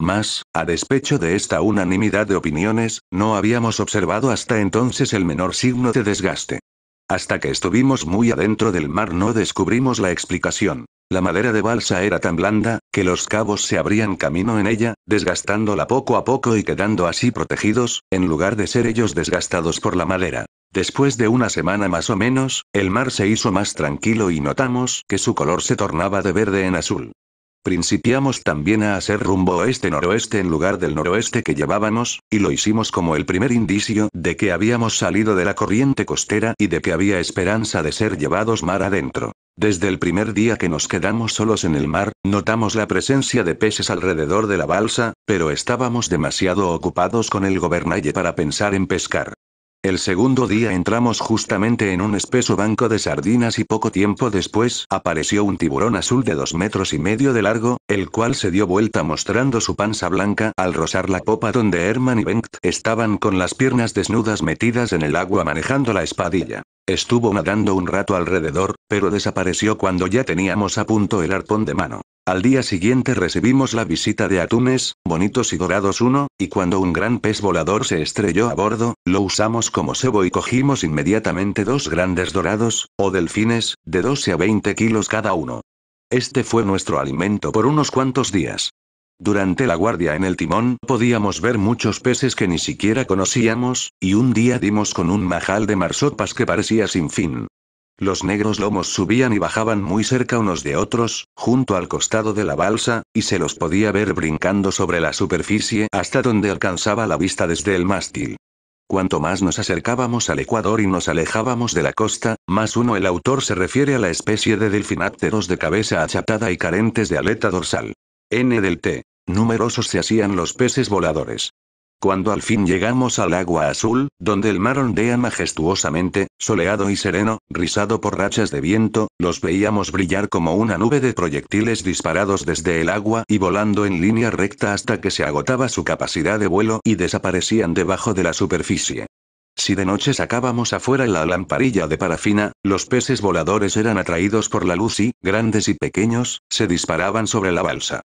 Mas, a despecho de esta unanimidad de opiniones, no habíamos observado hasta entonces el menor signo de desgaste. Hasta que estuvimos muy adentro del mar no descubrimos la explicación. La madera de balsa era tan blanda, que los cabos se abrían camino en ella, desgastándola poco a poco y quedando así protegidos, en lugar de ser ellos desgastados por la madera. Después de una semana más o menos, el mar se hizo más tranquilo y notamos que su color se tornaba de verde en azul. Principiamos también a hacer rumbo este noroeste en lugar del noroeste que llevábamos, y lo hicimos como el primer indicio de que habíamos salido de la corriente costera y de que había esperanza de ser llevados mar adentro. Desde el primer día que nos quedamos solos en el mar, notamos la presencia de peces alrededor de la balsa, pero estábamos demasiado ocupados con el gobernalle para pensar en pescar. El segundo día entramos justamente en un espeso banco de sardinas y poco tiempo después apareció un tiburón azul de dos metros y medio de largo, el cual se dio vuelta mostrando su panza blanca al rozar la popa donde Herman y Bengt estaban con las piernas desnudas metidas en el agua manejando la espadilla. Estuvo nadando un rato alrededor, pero desapareció cuando ya teníamos a punto el arpón de mano. Al día siguiente recibimos la visita de atunes, bonitos y dorados uno, y cuando un gran pez volador se estrelló a bordo, lo usamos como cebo y cogimos inmediatamente dos grandes dorados, o delfines, de 12 a 20 kilos cada uno. Este fue nuestro alimento por unos cuantos días. Durante la guardia en el timón podíamos ver muchos peces que ni siquiera conocíamos, y un día dimos con un majal de marsopas que parecía sin fin. Los negros lomos subían y bajaban muy cerca unos de otros, junto al costado de la balsa, y se los podía ver brincando sobre la superficie hasta donde alcanzaba la vista desde el mástil. Cuanto más nos acercábamos al Ecuador y nos alejábamos de la costa, más uno el autor se refiere a la especie de delfinápteros de cabeza achatada y carentes de aleta dorsal. N del T. Numerosos se hacían los peces voladores. Cuando al fin llegamos al agua azul, donde el mar ondea majestuosamente, soleado y sereno, rizado por rachas de viento, los veíamos brillar como una nube de proyectiles disparados desde el agua y volando en línea recta hasta que se agotaba su capacidad de vuelo y desaparecían debajo de la superficie. Si de noche sacábamos afuera la lamparilla de parafina, los peces voladores eran atraídos por la luz y, grandes y pequeños, se disparaban sobre la balsa.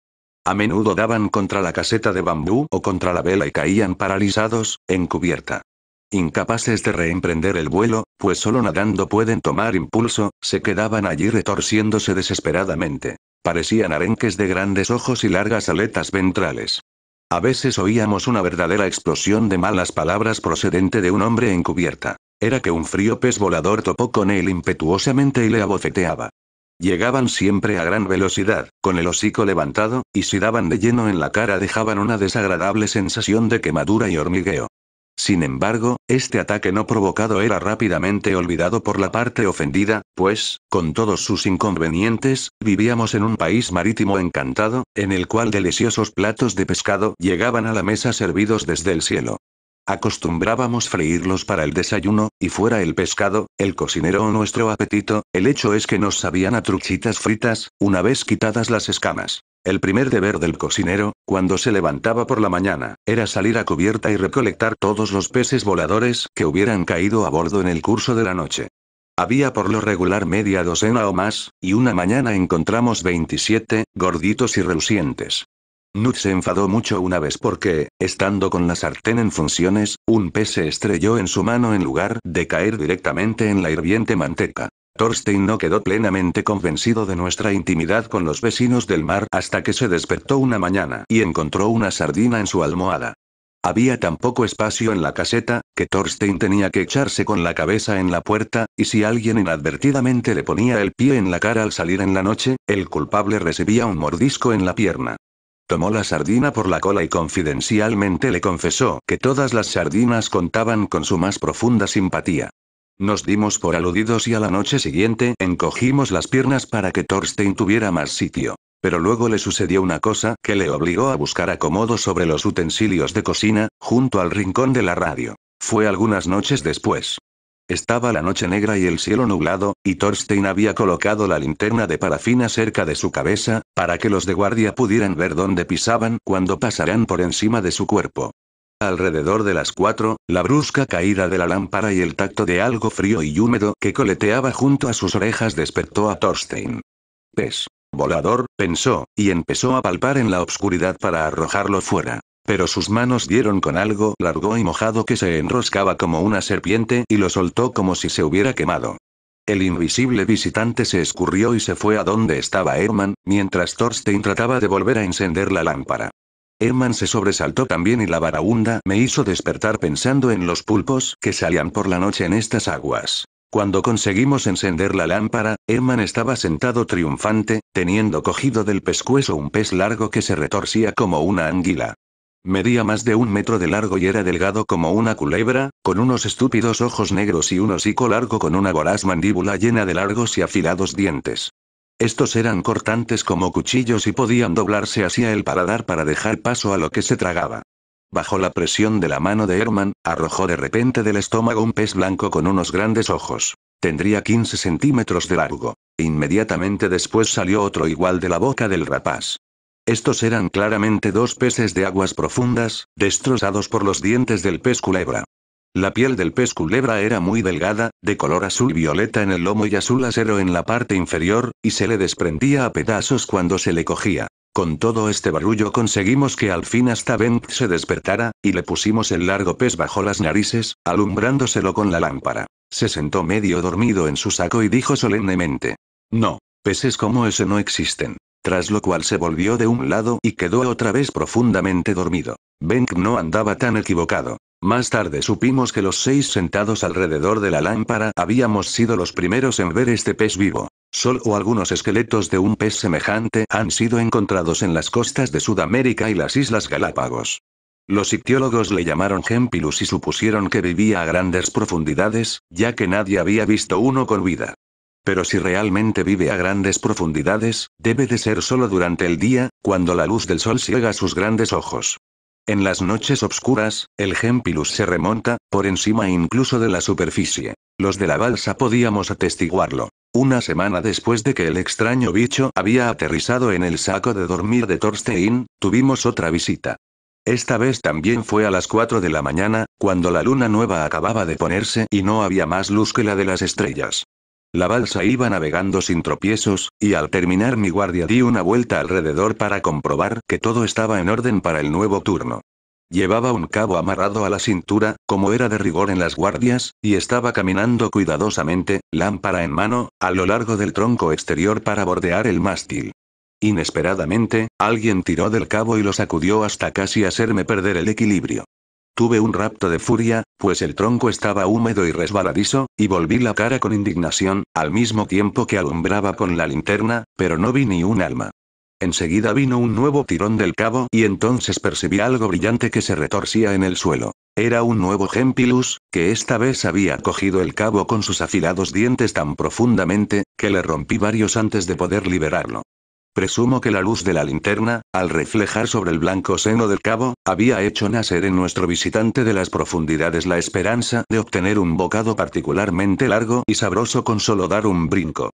A menudo daban contra la caseta de bambú o contra la vela y caían paralizados, en cubierta. Incapaces de reemprender el vuelo, pues solo nadando pueden tomar impulso, se quedaban allí retorciéndose desesperadamente. Parecían arenques de grandes ojos y largas aletas ventrales. A veces oíamos una verdadera explosión de malas palabras procedente de un hombre en cubierta. Era que un frío pez volador topó con él impetuosamente y le abofeteaba. Llegaban siempre a gran velocidad, con el hocico levantado, y si daban de lleno en la cara dejaban una desagradable sensación de quemadura y hormigueo. Sin embargo, este ataque no provocado era rápidamente olvidado por la parte ofendida, pues, con todos sus inconvenientes, vivíamos en un país marítimo encantado, en el cual deliciosos platos de pescado llegaban a la mesa servidos desde el cielo. Acostumbrábamos freírlos para el desayuno, y fuera el pescado, el cocinero o nuestro apetito, el hecho es que nos sabían a truchitas fritas, una vez quitadas las escamas. El primer deber del cocinero, cuando se levantaba por la mañana, era salir a cubierta y recolectar todos los peces voladores que hubieran caído a bordo en el curso de la noche. Había por lo regular media docena o más, y una mañana encontramos 27, gorditos y relucientes. Nut se enfadó mucho una vez porque, estando con la sartén en funciones, un pez se estrelló en su mano en lugar de caer directamente en la hirviente manteca. Thorstein no quedó plenamente convencido de nuestra intimidad con los vecinos del mar hasta que se despertó una mañana y encontró una sardina en su almohada. Había tan poco espacio en la caseta, que Thorstein tenía que echarse con la cabeza en la puerta, y si alguien inadvertidamente le ponía el pie en la cara al salir en la noche, el culpable recibía un mordisco en la pierna. Tomó la sardina por la cola y confidencialmente le confesó que todas las sardinas contaban con su más profunda simpatía. Nos dimos por aludidos y a la noche siguiente encogimos las piernas para que Thorstein tuviera más sitio. Pero luego le sucedió una cosa que le obligó a buscar acomodo sobre los utensilios de cocina, junto al rincón de la radio. Fue algunas noches después. Estaba la noche negra y el cielo nublado, y Thorstein había colocado la linterna de parafina cerca de su cabeza, para que los de guardia pudieran ver dónde pisaban cuando pasaran por encima de su cuerpo. Alrededor de las cuatro, la brusca caída de la lámpara y el tacto de algo frío y húmedo que coleteaba junto a sus orejas despertó a Thorstein. «Pes, Volador, pensó, y empezó a palpar en la oscuridad para arrojarlo fuera. Pero sus manos dieron con algo largo y mojado que se enroscaba como una serpiente y lo soltó como si se hubiera quemado. El invisible visitante se escurrió y se fue a donde estaba Herman, mientras Thorstein trataba de volver a encender la lámpara. Herman se sobresaltó también y la barahunda me hizo despertar pensando en los pulpos que salían por la noche en estas aguas. Cuando conseguimos encender la lámpara, Herman estaba sentado triunfante, teniendo cogido del pescuezo un pez largo que se retorcía como una anguila. Medía más de un metro de largo y era delgado como una culebra, con unos estúpidos ojos negros y un hocico largo con una voraz mandíbula llena de largos y afilados dientes. Estos eran cortantes como cuchillos y podían doblarse hacia el paladar para dejar paso a lo que se tragaba. Bajo la presión de la mano de Herman, arrojó de repente del estómago un pez blanco con unos grandes ojos. Tendría 15 centímetros de largo. Inmediatamente después salió otro igual de la boca del rapaz. Estos eran claramente dos peces de aguas profundas, destrozados por los dientes del pez culebra. La piel del pez culebra era muy delgada, de color azul violeta en el lomo y azul acero en la parte inferior, y se le desprendía a pedazos cuando se le cogía. Con todo este barullo conseguimos que al fin hasta Bent se despertara, y le pusimos el largo pez bajo las narices, alumbrándoselo con la lámpara. Se sentó medio dormido en su saco y dijo solemnemente. No, peces como ese no existen tras lo cual se volvió de un lado y quedó otra vez profundamente dormido. Benk no andaba tan equivocado. Más tarde supimos que los seis sentados alrededor de la lámpara habíamos sido los primeros en ver este pez vivo. Solo algunos esqueletos de un pez semejante han sido encontrados en las costas de Sudamérica y las Islas Galápagos. Los ictiólogos le llamaron Gempilus y supusieron que vivía a grandes profundidades, ya que nadie había visto uno con vida. Pero si realmente vive a grandes profundidades, debe de ser solo durante el día, cuando la luz del sol ciega sus grandes ojos. En las noches oscuras, el Gempilus se remonta, por encima incluso de la superficie. Los de la balsa podíamos atestiguarlo. Una semana después de que el extraño bicho había aterrizado en el saco de dormir de Torstein, tuvimos otra visita. Esta vez también fue a las 4 de la mañana, cuando la luna nueva acababa de ponerse y no había más luz que la de las estrellas. La balsa iba navegando sin tropiezos, y al terminar mi guardia di una vuelta alrededor para comprobar que todo estaba en orden para el nuevo turno. Llevaba un cabo amarrado a la cintura, como era de rigor en las guardias, y estaba caminando cuidadosamente, lámpara en mano, a lo largo del tronco exterior para bordear el mástil. Inesperadamente, alguien tiró del cabo y lo sacudió hasta casi hacerme perder el equilibrio. Tuve un rapto de furia, pues el tronco estaba húmedo y resbaladizo, y volví la cara con indignación, al mismo tiempo que alumbraba con la linterna, pero no vi ni un alma. Enseguida vino un nuevo tirón del cabo y entonces percibí algo brillante que se retorcía en el suelo. Era un nuevo Gempilus, que esta vez había cogido el cabo con sus afilados dientes tan profundamente, que le rompí varios antes de poder liberarlo. Presumo que la luz de la linterna, al reflejar sobre el blanco seno del cabo, había hecho nacer en nuestro visitante de las profundidades la esperanza de obtener un bocado particularmente largo y sabroso con solo dar un brinco.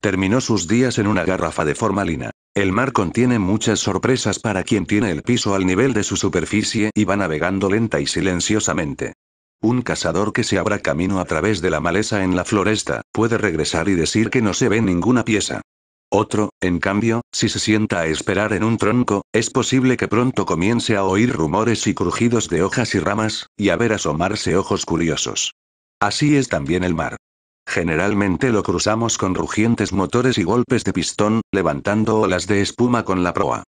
Terminó sus días en una garrafa de formalina. El mar contiene muchas sorpresas para quien tiene el piso al nivel de su superficie y va navegando lenta y silenciosamente. Un cazador que se abra camino a través de la maleza en la floresta, puede regresar y decir que no se ve ninguna pieza. Otro, en cambio, si se sienta a esperar en un tronco, es posible que pronto comience a oír rumores y crujidos de hojas y ramas, y a ver asomarse ojos curiosos. Así es también el mar. Generalmente lo cruzamos con rugientes motores y golpes de pistón, levantando olas de espuma con la proa.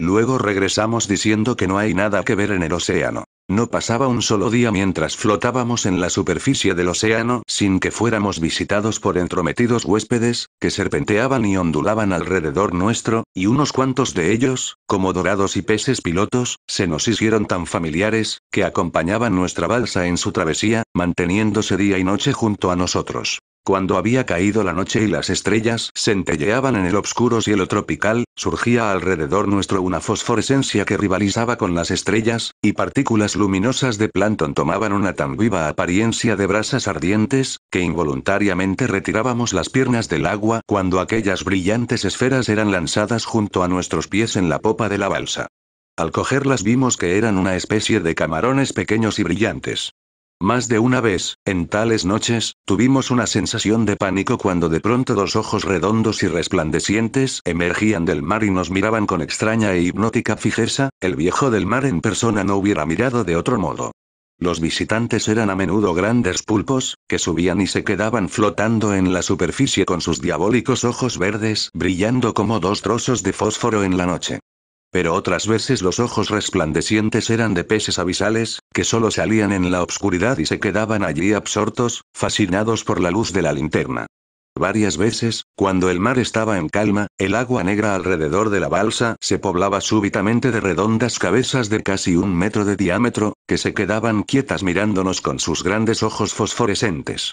Luego regresamos diciendo que no hay nada que ver en el océano. No pasaba un solo día mientras flotábamos en la superficie del océano sin que fuéramos visitados por entrometidos huéspedes, que serpenteaban y ondulaban alrededor nuestro, y unos cuantos de ellos, como dorados y peces pilotos, se nos hicieron tan familiares, que acompañaban nuestra balsa en su travesía, manteniéndose día y noche junto a nosotros. Cuando había caído la noche y las estrellas centelleaban en el oscuro cielo tropical, surgía alrededor nuestro una fosforescencia que rivalizaba con las estrellas, y partículas luminosas de plancton tomaban una tan viva apariencia de brasas ardientes, que involuntariamente retirábamos las piernas del agua cuando aquellas brillantes esferas eran lanzadas junto a nuestros pies en la popa de la balsa. Al cogerlas vimos que eran una especie de camarones pequeños y brillantes. Más de una vez, en tales noches, tuvimos una sensación de pánico cuando de pronto dos ojos redondos y resplandecientes emergían del mar y nos miraban con extraña e hipnótica fijeza, el viejo del mar en persona no hubiera mirado de otro modo. Los visitantes eran a menudo grandes pulpos, que subían y se quedaban flotando en la superficie con sus diabólicos ojos verdes brillando como dos trozos de fósforo en la noche pero otras veces los ojos resplandecientes eran de peces abisales, que solo salían en la oscuridad y se quedaban allí absortos, fascinados por la luz de la linterna. Varias veces, cuando el mar estaba en calma, el agua negra alrededor de la balsa se poblaba súbitamente de redondas cabezas de casi un metro de diámetro, que se quedaban quietas mirándonos con sus grandes ojos fosforescentes.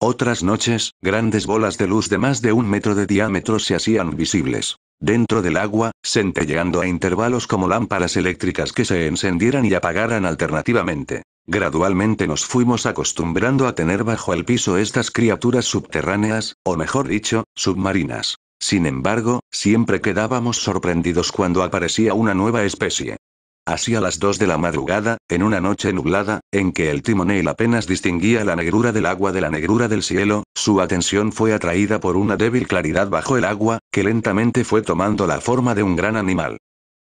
Otras noches, grandes bolas de luz de más de un metro de diámetro se hacían visibles. Dentro del agua, centelleando a intervalos como lámparas eléctricas que se encendieran y apagaran alternativamente. Gradualmente nos fuimos acostumbrando a tener bajo el piso estas criaturas subterráneas, o mejor dicho, submarinas. Sin embargo, siempre quedábamos sorprendidos cuando aparecía una nueva especie. Hacia las 2 de la madrugada, en una noche nublada, en que el timonel apenas distinguía la negrura del agua de la negrura del cielo, su atención fue atraída por una débil claridad bajo el agua, que lentamente fue tomando la forma de un gran animal.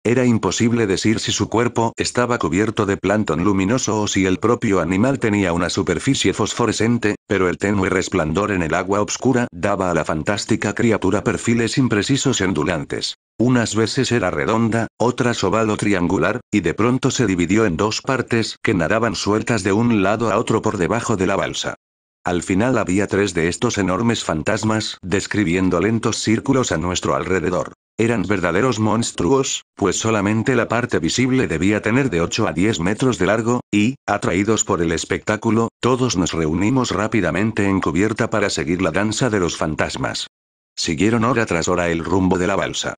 Era imposible decir si su cuerpo estaba cubierto de plancton luminoso o si el propio animal tenía una superficie fosforescente, pero el tenue resplandor en el agua oscura daba a la fantástica criatura perfiles imprecisos y ondulantes. Unas veces era redonda, otras ovalo o triangular, y de pronto se dividió en dos partes que nadaban sueltas de un lado a otro por debajo de la balsa. Al final había tres de estos enormes fantasmas describiendo lentos círculos a nuestro alrededor. Eran verdaderos monstruos, pues solamente la parte visible debía tener de 8 a 10 metros de largo, y, atraídos por el espectáculo, todos nos reunimos rápidamente en cubierta para seguir la danza de los fantasmas. Siguieron hora tras hora el rumbo de la balsa.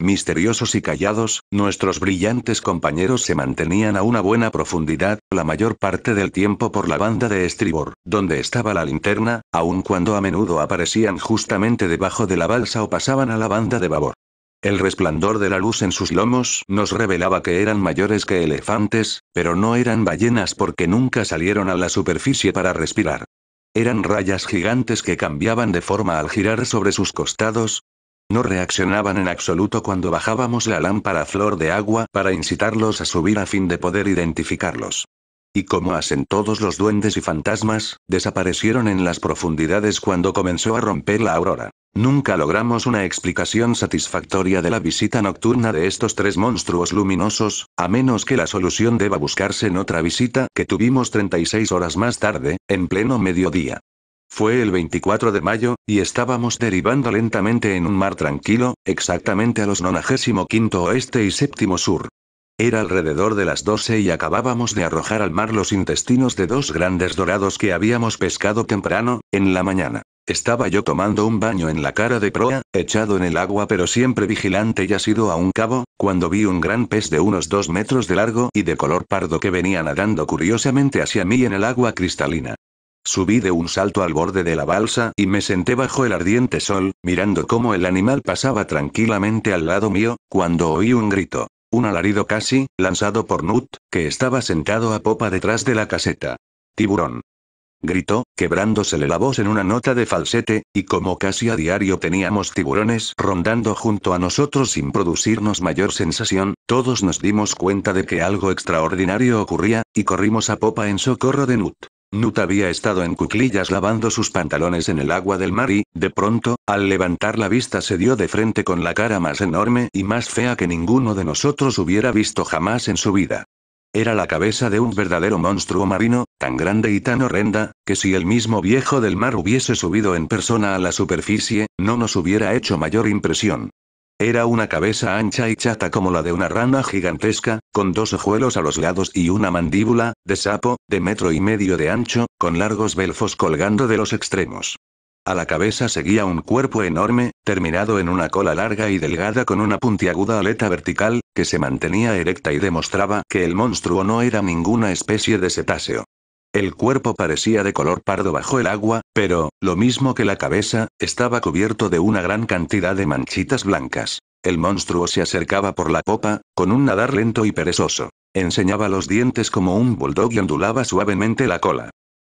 Misteriosos y callados, nuestros brillantes compañeros se mantenían a una buena profundidad, la mayor parte del tiempo por la banda de estribor, donde estaba la linterna, aun cuando a menudo aparecían justamente debajo de la balsa o pasaban a la banda de babor. El resplandor de la luz en sus lomos nos revelaba que eran mayores que elefantes, pero no eran ballenas porque nunca salieron a la superficie para respirar. Eran rayas gigantes que cambiaban de forma al girar sobre sus costados. No reaccionaban en absoluto cuando bajábamos la lámpara flor de agua para incitarlos a subir a fin de poder identificarlos. Y como hacen todos los duendes y fantasmas, desaparecieron en las profundidades cuando comenzó a romper la aurora. Nunca logramos una explicación satisfactoria de la visita nocturna de estos tres monstruos luminosos, a menos que la solución deba buscarse en otra visita que tuvimos 36 horas más tarde, en pleno mediodía. Fue el 24 de mayo, y estábamos derivando lentamente en un mar tranquilo, exactamente a los 95 oeste y séptimo sur. Era alrededor de las 12 y acabábamos de arrojar al mar los intestinos de dos grandes dorados que habíamos pescado temprano, en la mañana. Estaba yo tomando un baño en la cara de proa, echado en el agua pero siempre vigilante y asido a un cabo, cuando vi un gran pez de unos dos metros de largo y de color pardo que venía nadando curiosamente hacia mí en el agua cristalina. Subí de un salto al borde de la balsa y me senté bajo el ardiente sol, mirando cómo el animal pasaba tranquilamente al lado mío, cuando oí un grito. Un alarido casi, lanzado por Nut, que estaba sentado a popa detrás de la caseta. Tiburón gritó, quebrándosele la voz en una nota de falsete, y como casi a diario teníamos tiburones rondando junto a nosotros sin producirnos mayor sensación, todos nos dimos cuenta de que algo extraordinario ocurría, y corrimos a popa en socorro de Nut. Nut había estado en cuclillas lavando sus pantalones en el agua del mar y, de pronto, al levantar la vista se dio de frente con la cara más enorme y más fea que ninguno de nosotros hubiera visto jamás en su vida. Era la cabeza de un verdadero monstruo marino, tan grande y tan horrenda, que si el mismo viejo del mar hubiese subido en persona a la superficie, no nos hubiera hecho mayor impresión. Era una cabeza ancha y chata como la de una rana gigantesca, con dos ojuelos a los lados y una mandíbula, de sapo, de metro y medio de ancho, con largos belfos colgando de los extremos. A la cabeza seguía un cuerpo enorme, terminado en una cola larga y delgada con una puntiaguda aleta vertical, que se mantenía erecta y demostraba que el monstruo no era ninguna especie de cetáceo. El cuerpo parecía de color pardo bajo el agua, pero, lo mismo que la cabeza, estaba cubierto de una gran cantidad de manchitas blancas. El monstruo se acercaba por la popa, con un nadar lento y perezoso. Enseñaba los dientes como un bulldog y ondulaba suavemente la cola.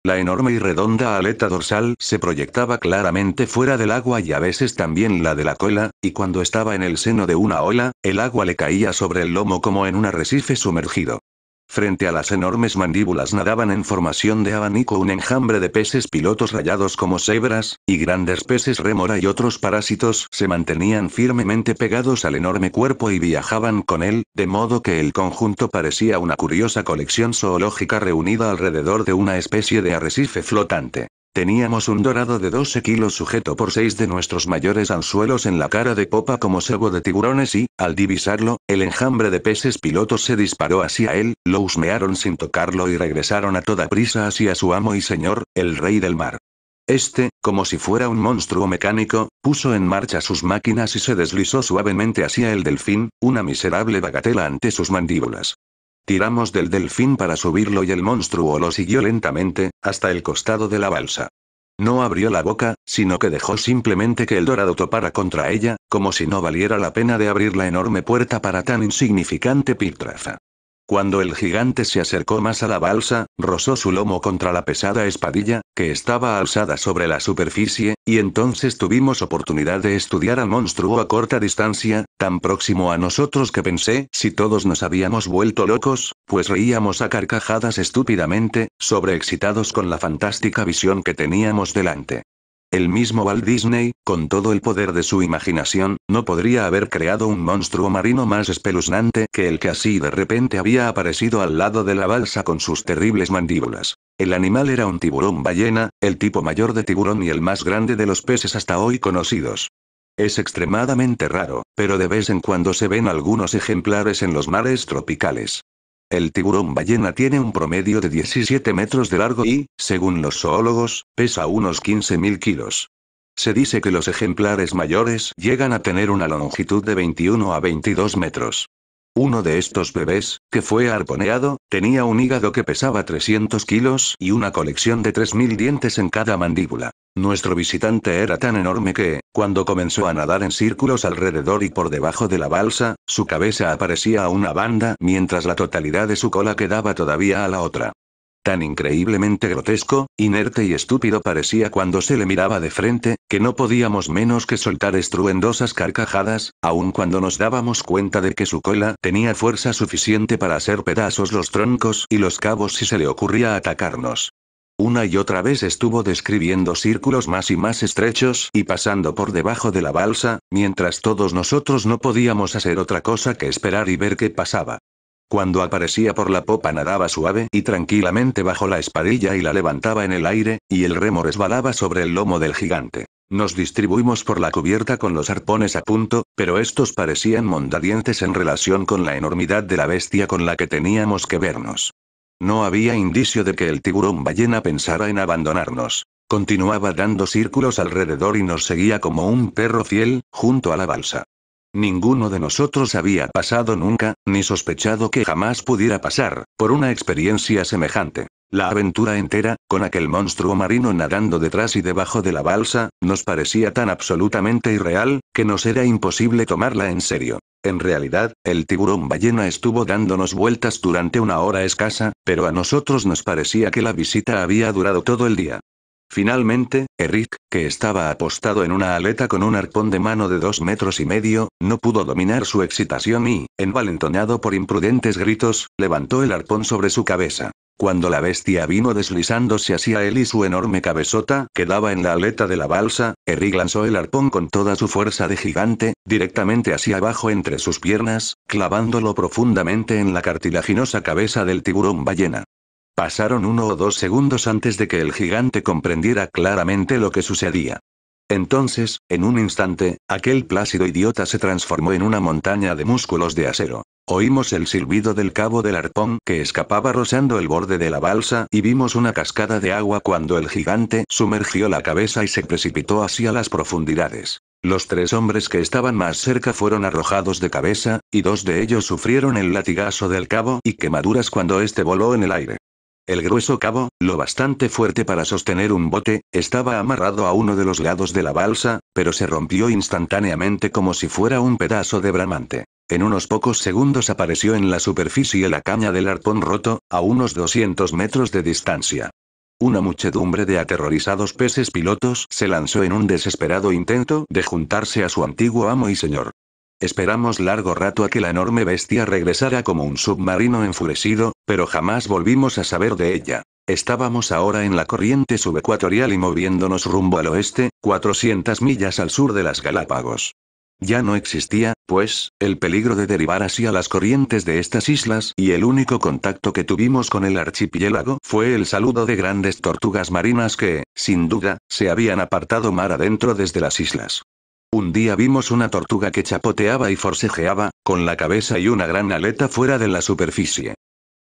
La enorme y redonda aleta dorsal se proyectaba claramente fuera del agua y a veces también la de la cola, y cuando estaba en el seno de una ola, el agua le caía sobre el lomo como en un arrecife sumergido. Frente a las enormes mandíbulas nadaban en formación de abanico un enjambre de peces pilotos rayados como cebras, y grandes peces rémora y otros parásitos se mantenían firmemente pegados al enorme cuerpo y viajaban con él, de modo que el conjunto parecía una curiosa colección zoológica reunida alrededor de una especie de arrecife flotante. Teníamos un dorado de 12 kilos sujeto por seis de nuestros mayores anzuelos en la cara de popa como cebo de tiburones y, al divisarlo, el enjambre de peces pilotos se disparó hacia él, lo husmearon sin tocarlo y regresaron a toda prisa hacia su amo y señor, el rey del mar. Este, como si fuera un monstruo mecánico, puso en marcha sus máquinas y se deslizó suavemente hacia el delfín, una miserable bagatela ante sus mandíbulas. Tiramos del delfín para subirlo y el monstruo lo siguió lentamente, hasta el costado de la balsa. No abrió la boca, sino que dejó simplemente que el dorado topara contra ella, como si no valiera la pena de abrir la enorme puerta para tan insignificante piltraza. Cuando el gigante se acercó más a la balsa, rozó su lomo contra la pesada espadilla, que estaba alzada sobre la superficie, y entonces tuvimos oportunidad de estudiar al monstruo a corta distancia, tan próximo a nosotros que pensé si todos nos habíamos vuelto locos, pues reíamos a carcajadas estúpidamente, sobreexcitados con la fantástica visión que teníamos delante. El mismo Walt Disney, con todo el poder de su imaginación, no podría haber creado un monstruo marino más espeluznante que el que así de repente había aparecido al lado de la balsa con sus terribles mandíbulas. El animal era un tiburón ballena, el tipo mayor de tiburón y el más grande de los peces hasta hoy conocidos. Es extremadamente raro, pero de vez en cuando se ven algunos ejemplares en los mares tropicales. El tiburón ballena tiene un promedio de 17 metros de largo y, según los zoólogos, pesa unos 15.000 kilos. Se dice que los ejemplares mayores llegan a tener una longitud de 21 a 22 metros. Uno de estos bebés, que fue arponeado, tenía un hígado que pesaba 300 kilos y una colección de 3.000 dientes en cada mandíbula. Nuestro visitante era tan enorme que, cuando comenzó a nadar en círculos alrededor y por debajo de la balsa, su cabeza aparecía a una banda mientras la totalidad de su cola quedaba todavía a la otra. Tan increíblemente grotesco, inerte y estúpido parecía cuando se le miraba de frente, que no podíamos menos que soltar estruendosas carcajadas, aun cuando nos dábamos cuenta de que su cola tenía fuerza suficiente para hacer pedazos los troncos y los cabos si se le ocurría atacarnos. Una y otra vez estuvo describiendo círculos más y más estrechos y pasando por debajo de la balsa, mientras todos nosotros no podíamos hacer otra cosa que esperar y ver qué pasaba. Cuando aparecía por la popa nadaba suave y tranquilamente bajo la espadilla y la levantaba en el aire, y el remo resbalaba sobre el lomo del gigante. Nos distribuimos por la cubierta con los arpones a punto, pero estos parecían mondadientes en relación con la enormidad de la bestia con la que teníamos que vernos. No había indicio de que el tiburón ballena pensara en abandonarnos. Continuaba dando círculos alrededor y nos seguía como un perro fiel, junto a la balsa. Ninguno de nosotros había pasado nunca, ni sospechado que jamás pudiera pasar, por una experiencia semejante. La aventura entera, con aquel monstruo marino nadando detrás y debajo de la balsa, nos parecía tan absolutamente irreal, que nos era imposible tomarla en serio. En realidad, el tiburón ballena estuvo dándonos vueltas durante una hora escasa, pero a nosotros nos parecía que la visita había durado todo el día. Finalmente, Eric, que estaba apostado en una aleta con un arpón de mano de dos metros y medio, no pudo dominar su excitación y, envalentonado por imprudentes gritos, levantó el arpón sobre su cabeza. Cuando la bestia vino deslizándose hacia él y su enorme cabezota quedaba en la aleta de la balsa, Eric lanzó el arpón con toda su fuerza de gigante, directamente hacia abajo entre sus piernas, clavándolo profundamente en la cartilaginosa cabeza del tiburón ballena. Pasaron uno o dos segundos antes de que el gigante comprendiera claramente lo que sucedía. Entonces, en un instante, aquel plácido idiota se transformó en una montaña de músculos de acero. Oímos el silbido del cabo del arpón que escapaba rozando el borde de la balsa y vimos una cascada de agua cuando el gigante sumergió la cabeza y se precipitó hacia las profundidades. Los tres hombres que estaban más cerca fueron arrojados de cabeza, y dos de ellos sufrieron el latigazo del cabo y quemaduras cuando este voló en el aire. El grueso cabo, lo bastante fuerte para sostener un bote, estaba amarrado a uno de los lados de la balsa, pero se rompió instantáneamente como si fuera un pedazo de bramante. En unos pocos segundos apareció en la superficie la caña del arpón roto, a unos 200 metros de distancia. Una muchedumbre de aterrorizados peces pilotos se lanzó en un desesperado intento de juntarse a su antiguo amo y señor. Esperamos largo rato a que la enorme bestia regresara como un submarino enfurecido, pero jamás volvimos a saber de ella. Estábamos ahora en la corriente subecuatorial y moviéndonos rumbo al oeste, 400 millas al sur de las Galápagos. Ya no existía, pues, el peligro de derivar hacia las corrientes de estas islas y el único contacto que tuvimos con el archipiélago fue el saludo de grandes tortugas marinas que, sin duda, se habían apartado mar adentro desde las islas. Un día vimos una tortuga que chapoteaba y forcejeaba, con la cabeza y una gran aleta fuera de la superficie.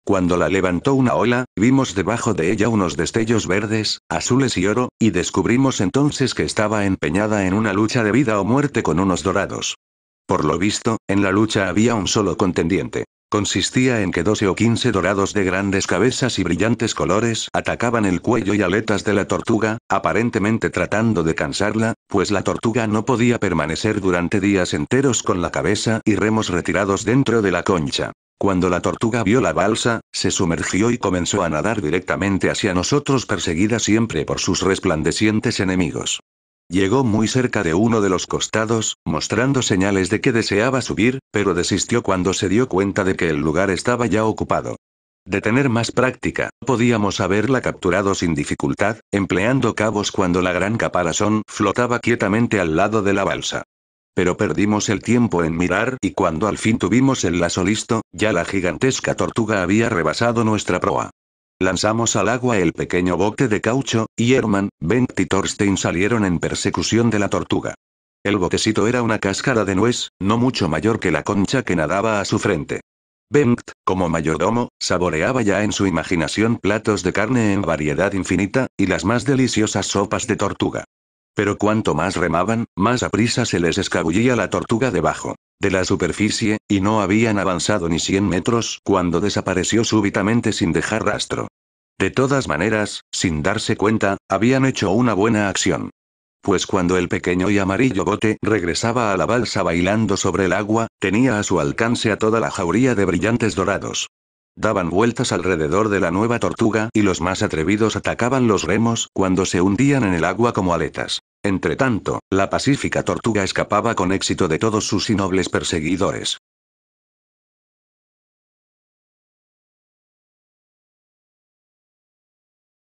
Cuando la levantó una ola, vimos debajo de ella unos destellos verdes, azules y oro, y descubrimos entonces que estaba empeñada en una lucha de vida o muerte con unos dorados. Por lo visto, en la lucha había un solo contendiente. Consistía en que 12 o 15 dorados de grandes cabezas y brillantes colores atacaban el cuello y aletas de la tortuga, aparentemente tratando de cansarla, pues la tortuga no podía permanecer durante días enteros con la cabeza y remos retirados dentro de la concha. Cuando la tortuga vio la balsa, se sumergió y comenzó a nadar directamente hacia nosotros perseguida siempre por sus resplandecientes enemigos. Llegó muy cerca de uno de los costados, mostrando señales de que deseaba subir, pero desistió cuando se dio cuenta de que el lugar estaba ya ocupado. De tener más práctica, podíamos haberla capturado sin dificultad, empleando cabos cuando la gran caparazón flotaba quietamente al lado de la balsa. Pero perdimos el tiempo en mirar y cuando al fin tuvimos el lazo listo, ya la gigantesca tortuga había rebasado nuestra proa. Lanzamos al agua el pequeño bote de caucho, y Herman, Bengt y Thorstein salieron en persecución de la tortuga. El botecito era una cáscara de nuez, no mucho mayor que la concha que nadaba a su frente. Bengt, como mayordomo, saboreaba ya en su imaginación platos de carne en variedad infinita, y las más deliciosas sopas de tortuga. Pero cuanto más remaban, más aprisa se les escabullía la tortuga debajo de la superficie, y no habían avanzado ni 100 metros cuando desapareció súbitamente sin dejar rastro. De todas maneras, sin darse cuenta, habían hecho una buena acción. Pues cuando el pequeño y amarillo bote regresaba a la balsa bailando sobre el agua, tenía a su alcance a toda la jauría de brillantes dorados. Daban vueltas alrededor de la nueva tortuga y los más atrevidos atacaban los remos cuando se hundían en el agua como aletas. Entretanto, la pacífica tortuga escapaba con éxito de todos sus innobles perseguidores.